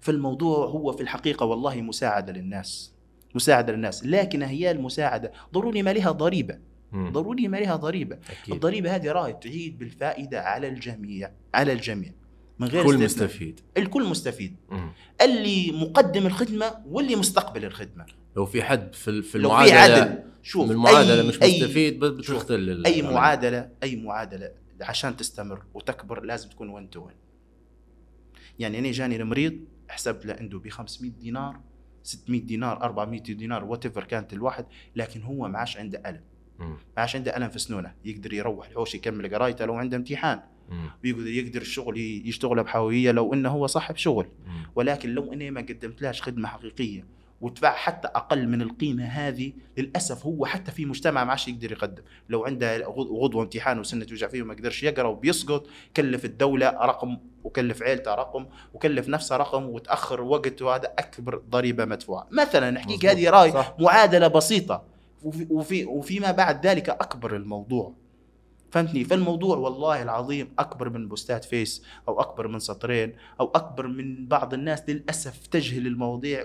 فالموضوع هو في الحقيقه والله مساعده للناس مساعده للناس لكن هي المساعده ضروري ما لها ضريبه مم. ضروري ما لها ضريبه أكيد. الضريبه هذه راهي تعيد بالفائده على الجميع على الجميع من غير كل مستفيد الكل مستفيد مم. اللي مقدم الخدمه واللي مستقبل الخدمه لو في حد في في المعادله لو في عدل شوف المعادله أي مش مستفيد بتختل اي معادله اي معادله عشان تستمر وتكبر لازم تكون وين تو وين يعني انا جاني المريض حسبت له عنده ب 500 دينار 600 دينار 400 دينار وات كانت الواحد لكن هو معاش عنده الم عادش عنده الم في سنونه يقدر يروح الحوش يكمل قرايته لو عنده امتحان ويقدر يقدر الشغل يشتغله بحاويه لو انه هو صاحب شغل ولكن لو اني ما لهش خدمه حقيقيه ودفع حتى اقل من القيمه هذه للاسف هو حتى في مجتمع ما عادش يقدر يقدم لو عنده غضوه امتحان وسنه توجع فيه وما قدرش يقرا وبيسقط كلف الدوله رقم وكلف عيلته رقم وكلف نفسه رقم وتاخر وقت وهذا اكبر ضريبه مدفوعه مثلا نحكيك هذه راي صح. معادله بسيطه وفي وفي وفيما بعد ذلك اكبر الموضوع فهمتني فالموضوع والله العظيم اكبر من بوستات فيس او اكبر من سطرين او اكبر من بعض الناس للاسف تجهل المواضيع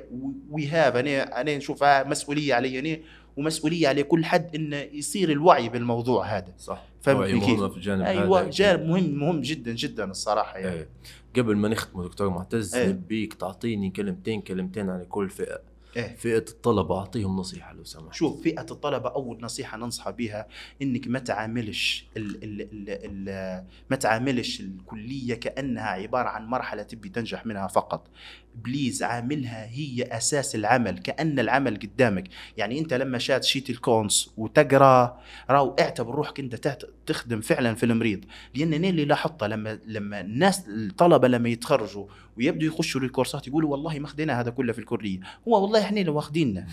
ويهاب انا انا نشوفها مسؤوليه علي انا ومسؤوليه على كل حد انه يصير الوعي بالموضوع هذا صح فهمتني كيف في الجانب ايوه جانب مهم مهم جدا جدا الصراحه يعني أيه. قبل ما نختم دكتور معتز أيه. نبيك تعطيني كلمتين كلمتين على كل فئه إيه؟ فئه الطلبه اعطيهم نصيحه لو سمحت شوف فئه الطلبه اول نصيحه ننصح بها انك ما تعاملش الـ الـ الـ الـ ما تعاملش الكليه كانها عباره عن مرحله تبي تنجح منها فقط بليز عاملها هي اساس العمل كان العمل قدامك يعني انت لما شات شيت الكونس وتقرا راو اعتبر روحك انت تخدم فعلا في المريض لان انا اللي لاحظته لما لما الناس الطلبه لما يتخرجوا ويبدوا يخشوا للكورسات يقولوا والله ما خدينا هذا كله في الكليه هو والله احنا اللي واخديننا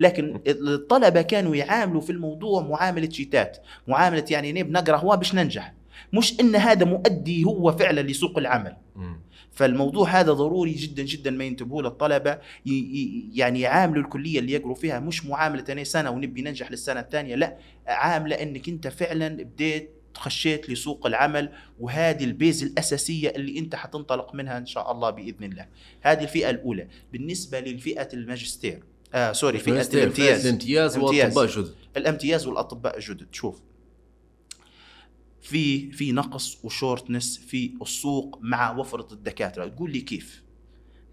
لكن الطلبه كانوا يعاملوا في الموضوع معامله شيتات معامله يعني نقرا هو باش ننجح مش ان هذا مؤدي هو فعلا لسوق العمل فالموضوع هذا ضروري جدا جدا ما ينتبهوا للطلبه يعني يعاملوا الكليه اللي يقروا فيها مش معامله انا سنه ونبي ننجح للسنه الثانيه لا عامله انك انت فعلا بديت خشيت لسوق العمل وهذه البيز الأساسية اللي أنت حتنطلق منها إن شاء الله بإذن الله هذه الفئة الأولى بالنسبة للفئة الماجستير آه سوري فئة الامتياز الامتياز والأطباء الجدد الامتياز والأطباء الجدد شوف في في نقص وشورتنس في السوق مع وفره الدكاتره تقول لي كيف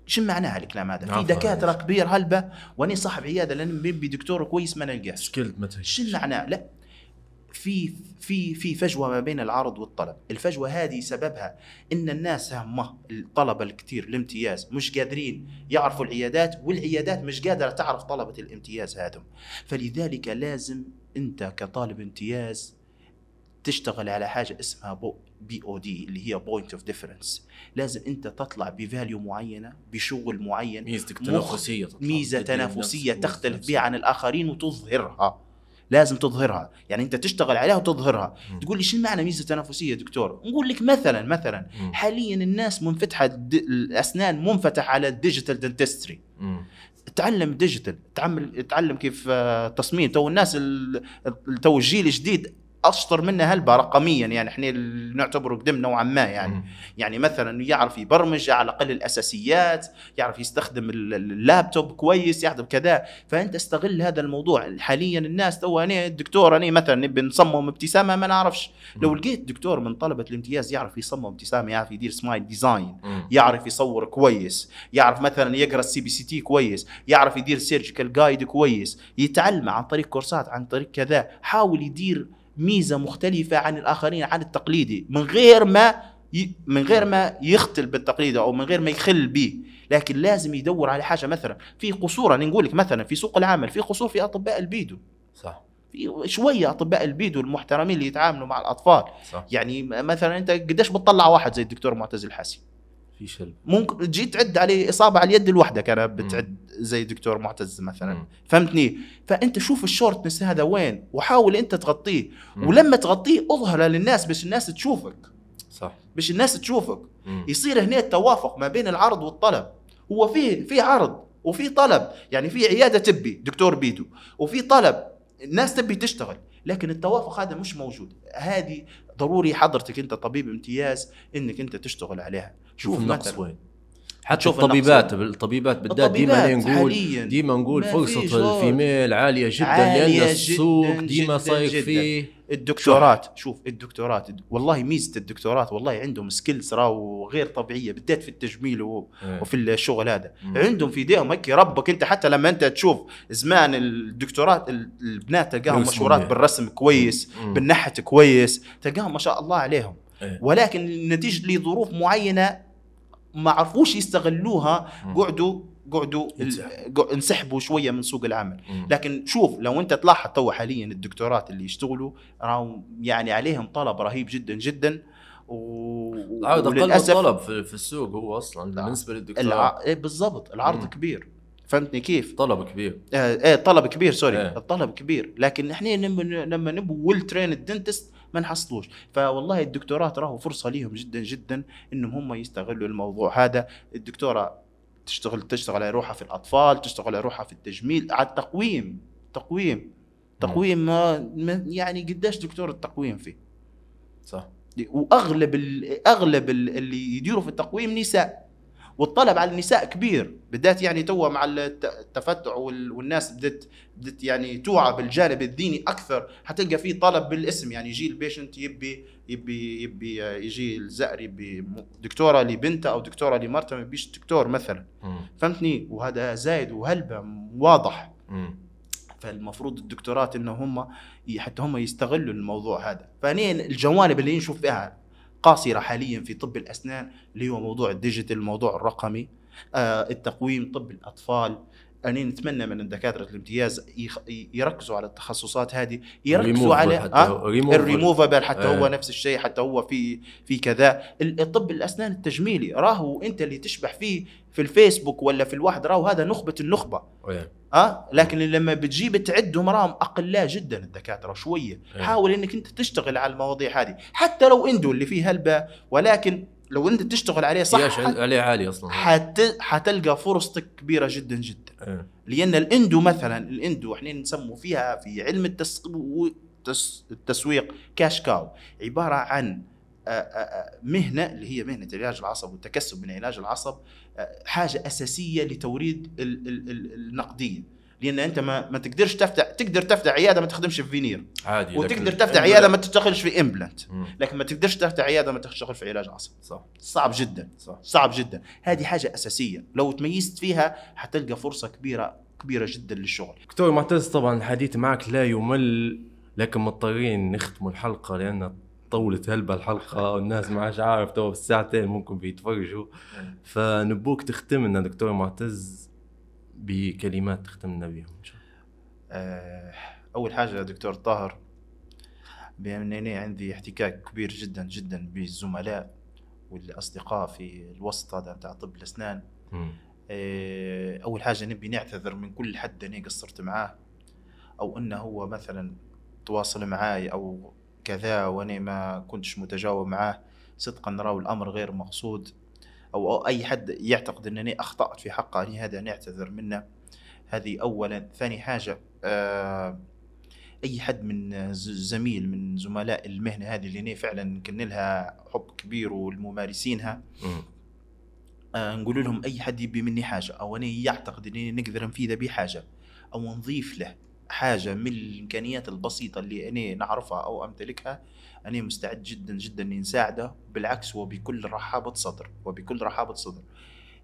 شو معناها الكلام هذا؟ في دكاتره كبير هلبة واني صاحب عياده لان بيبي دكتور كويس ما نلقاه سكيلد شو معناه؟ لا في في في فجوه ما بين العرض والطلب، الفجوه هذه سببها ان الناس هم الطلبه الكثير الامتياز مش قادرين يعرفوا العيادات والعيادات مش قادره تعرف طلبه الامتياز هذم، فلذلك لازم انت كطالب امتياز تشتغل على حاجه اسمها بو بي او دي اللي هي بوينت اوف ديفرنس لازم انت تطلع بفاليو معينه بشغل معين ميزتك تنافسيه تطلع. ميزه تنافسيه تختلف بها عن الاخرين وتظهرها لازم تظهرها يعني انت تشتغل عليها وتظهرها م. تقول لي شو معنى ميزه تنافسيه دكتور نقول لك مثلا مثلا م. حاليا الناس منفتحه الد... الاسنان منفتح على الديجيتال دنتستري تعلم ديجيتال تعمل تعلم كيف آه، تصميم تو الناس تو الجيل الجديد اشطر منه هلبا رقميا يعني احنا نعتبره قدم نوعا ما يعني م. يعني مثلا يعرف يبرمج على الاقل الاساسيات يعرف يستخدم اللابتوب كويس يعرف كذا فانت استغل هذا الموضوع حاليا الناس تو انا الدكتور انا مثلا نبي نصمم ابتسامه ما نعرفش لو لقيت دكتور من طلبه الامتياز يعرف يصمم ابتسامه يعرف يدير سمايل ديزاين يعرف يصور كويس يعرف مثلا يقرا السي بي سي تي كويس يعرف يدير سيرجيكال جايد كويس يتعلم عن طريق كورسات عن طريق كذا حاول يدير ميزه مختلفه عن الاخرين عن التقليدي من غير ما ي... من غير ما يختل بالتقليد او من غير ما يخل به لكن لازم يدور على حاجه مثلا في قصور انا نقول لك مثلا في سوق العمل في قصور في اطباء البيدو صح في شويه اطباء البيدو المحترمين اللي يتعاملوا مع الاطفال صح. يعني مثلا انت قديش بتطلع واحد زي الدكتور معتز الحاسي في شلل ممكن تجي تعد عليه اصابه على اليد لوحدك انا بتعد زي دكتور معتز مثلا م. فهمتني فانت شوف الشورتنس هذا وين وحاول انت تغطيه م. ولما تغطيه اظهره للناس باش الناس تشوفك صح باش الناس تشوفك م. يصير هنا التوافق ما بين العرض والطلب هو فيه في عرض وفي طلب يعني في عياده تبي دكتور بيدو وفي طلب الناس تبي تشتغل لكن التوافق هذا مش موجود هذه ضروري حضرتك انت طبيب امتياز انك انت تشتغل عليها شوف النقص وين حتى الطبيبات الطبيبات بالذات ديما نقول ديما نقول فرصه الفيميل عاليه جدا عالية لان السوق ديما صاير فيه الدكتورات شوف الدكتورات والله ميزه الدكتورات والله عندهم سكيلز راهو غير طبيعيه بالذات في التجميل إيه. وفي الشغل هذا مم. عندهم في ايديهم هيك ربك انت حتى لما انت تشوف زمان الدكتورات البنات تلقاهم مشهورات بالرسم كويس مم. بالنحت كويس تلقاهم ما شاء الله عليهم إيه. ولكن نتيجه لظروف معينه ما عرفوش يستغلوها قعدوا قعدوا انسحبوا شويه من سوق العمل لكن شوف لو انت تلاحظ تو حاليا الدكتورات اللي يشتغلوا راهم يعني عليهم طلب رهيب جدا جدا و... عاود اقل الطلب في السوق هو اصلا لا. بالنسبه للدكتور الع... إيه، بالضبط العرض مم. كبير فهمتني كيف؟ طلب كبير آه، ايه, طلب كبير سوري ايه. الطلب كبير لكن احنا لما لما نبو ويل ترين الدنتست ما نحصلوش فوالله الدكتورات راهو فرصه ليهم جدا جدا انهم هم يستغلوا الموضوع هذا الدكتوره تشتغل تشتغل على روحها في الاطفال تشتغل على روحها في التجميل على التقويم تقويم تقويم ما يعني قداش دكتور التقويم فيه صح واغلب اغلب اللي يديروا في التقويم نساء والطلب على النساء كبير بالذات يعني توا مع التفتع والناس بدات يعني توعى بالجانب الديني اكثر حتلقى في طلب بالاسم يعني يجي البيشنت يبي يبي يبي يجي الزقر يبي دكتوره لبنته او دكتوره لمرته ما يبيش دكتور مثلا فهمتني وهذا زايد وهلبه واضح فالمفروض الدكتورات انه هم حتى هم يستغلوا الموضوع هذا فهنا الجوانب اللي نشوف فيها قاصره حاليا في طب الاسنان اللي هو موضوع الديجيتال الموضوع الرقمي آه التقويم طب الاطفال اني نتمنى من الدكاتره الامتياز يركزوا على التخصصات هذه يركزوا على حتى آه الريموفابل حتى آه. هو نفس الشيء حتى هو في في كذا الطب الاسنان التجميلي راهو انت اللي تشبح فيه في الفيسبوك ولا في الواحد راهو هذا نخبه النخبه اه لكن لما بتجيب تعدهم راهم اقلاء جدا الدكاتره شويه حاول انك انت تشتغل على المواضيع هذه حتى لو اندو اللي فيه هلبه ولكن لو انت تشتغل عليه صح عليه عالي اصلا حت... حتلقى فرصتك كبيره جدا جدا أه. لان الاندو مثلا الاندو احنا نسمو فيها في علم التس... التس... التسويق كاش كاو عباره عن آه، آه، آه، مهنه اللي هي مهنه علاج العصب والتكسب من علاج العصب حاجه اساسيه لتوريد النقديه لان انت ما, ما تقدرش تفتح تقدر تفتح عياده ما تخدمش في فينير عادي وتقدر تفتح عياده ما تشتغلش في امبلانت لكن ما تقدرش تفتح عياده ما تشتغلش في علاج عصب صح صعب جدا صح صعب جدا هذه حاجه اساسيه لو تميزت فيها حتلقى فرصه كبيره كبيره جدا للشغل دكتور معتز طبعا الحديث معك لا يمل لكن مضطرين نختم الحلقه لان طولت هلبة الحلقة والناس ما عادش عارف تو بالساعتين ممكن بيتفرجوا فنبوك تختم لنا دكتور معتز بكلمات تختمنا بهم ان شاء الله آه، اول حاجه دكتور طاهر بانني عندي احتكاك كبير جدا جدا بالزملاء والاصدقاء في الوسط هذا بتاع طب الاسنان م. آه، اول حاجه نبي نعتذر من كل حد انا قصرت معاه او انه هو مثلا تواصل معاي او كذا وانا ما كنتش متجاوب معاه صدقا نراه الامر غير مقصود او اي حد يعتقد انني اخطات في حقه لهذا نعتذر منه هذه اولا ثاني حاجه آه، اي حد من زميل من زملاء المهنه هذه اللي فعلا نكن لها حب كبير والممارسينها آه، نقول لهم اي حد يبي مني حاجه او اني يعتقد اني نقدر نفيده بحاجه او نضيف له حاجه من الامكانيات البسيطه اللي انا نعرفها او امتلكها انا مستعد جدا جدا اني نساعده بالعكس وبكل رحابه صدر وبكل رحابه صدر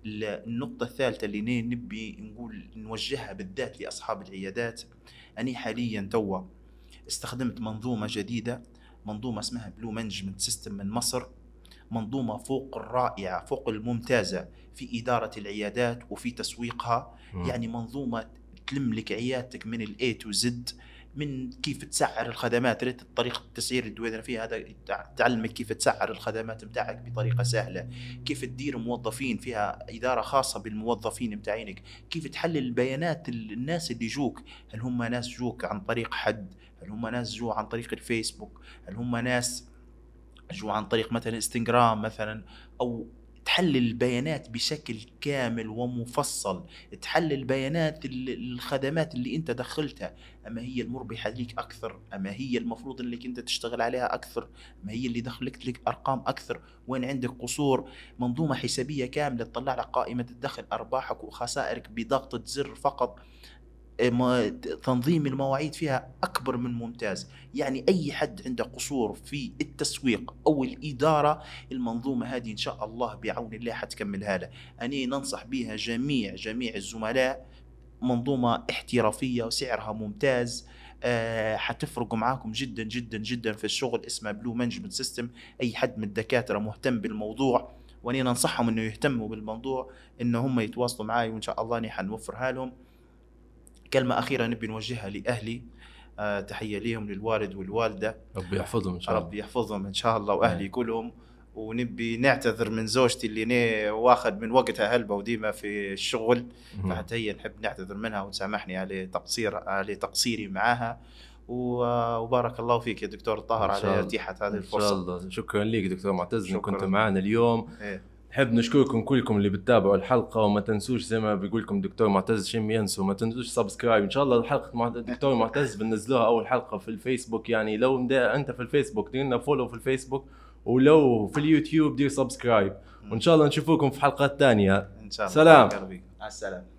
النقطة الثالثة اللي أنا نبي نقول نوجهها بالذات لأصحاب العيادات أنا حاليا توا استخدمت منظومة جديدة منظومة اسمها بلو مانجمنت سيستم من مصر منظومة فوق الرائعة فوق الممتازة في إدارة العيادات وفي تسويقها م. يعني منظومة تلم لك عيادتك من الاي تو زد من كيف تسعر الخدمات ريت طريقه التسعير دوينا فيها هذا تعلمك كيف تسعر الخدمات بتاعك بطريقه سهله كيف تدير موظفين فيها اداره خاصه بالموظفين بتاعينك كيف تحلل بيانات الناس اللي جوك هل هم ناس جوك عن طريق حد هل هم ناس جو عن طريق الفيسبوك هل هم ناس جو عن طريق مثلا انستغرام مثلا او تحلل البيانات بشكل كامل ومفصل تحلل بيانات الخدمات اللي انت دخلتها اما هي المربحه ليك اكثر اما هي المفروض انك انت تشتغل عليها اكثر اما هي اللي دخلت لك ارقام اكثر وين عندك قصور منظومه حسابيه كامله تطلع لك قائمه الدخل ارباحك وخسائرك بضغطه زر فقط تنظيم المواعيد فيها اكبر من ممتاز يعني اي حد عنده قصور في التسويق او الاداره المنظومه هذه ان شاء الله بعون الله حتكملها له انا ننصح بها جميع جميع الزملاء منظومه احترافيه وسعرها ممتاز آه، حتفرق معاكم جدا جدا جدا في الشغل اسمها بلو مانجمنت سيستم اي حد من الدكاتره مهتم بالموضوع وانا ننصحهم انه يهتموا بالموضوع ان هم يتواصلوا معي وان شاء الله اني حنوفرها لهم كلمه اخيره نبي نوجهها لاهلي آه، تحيه ليهم للوالد والوالده ربي يحفظهم ان شاء الله ربي يحفظهم ان شاء الله واهلي كلهم ونبي نعتذر من زوجتي اللي ني واخذ من وقتها هلبة وديما في الشغل فحتى هي نحب نعتذر منها وتسامحني على تقصير على تقصيري معاها وبارك الله فيك يا دكتور طاهر على اتيحه هذه الفرصه ان شاء الله شكرا لك دكتور معتز انك كنت معنا اليوم إيه. نحب نشكركم كلكم اللي بتتابعوا الحلقه وما تنسوش زي ما بيقول لكم دكتور معتز شم ينسوا ما تنسوش سبسكرايب ان شاء الله حلقه دكتور معتز بنزلوها اول حلقه في الفيسبوك يعني لو انت في الفيسبوك دير لنا فولو في الفيسبوك ولو في اليوتيوب دير سبسكرايب وان شاء الله نشوفكم في حلقات ثانيه ان شاء الله سلام على السلامه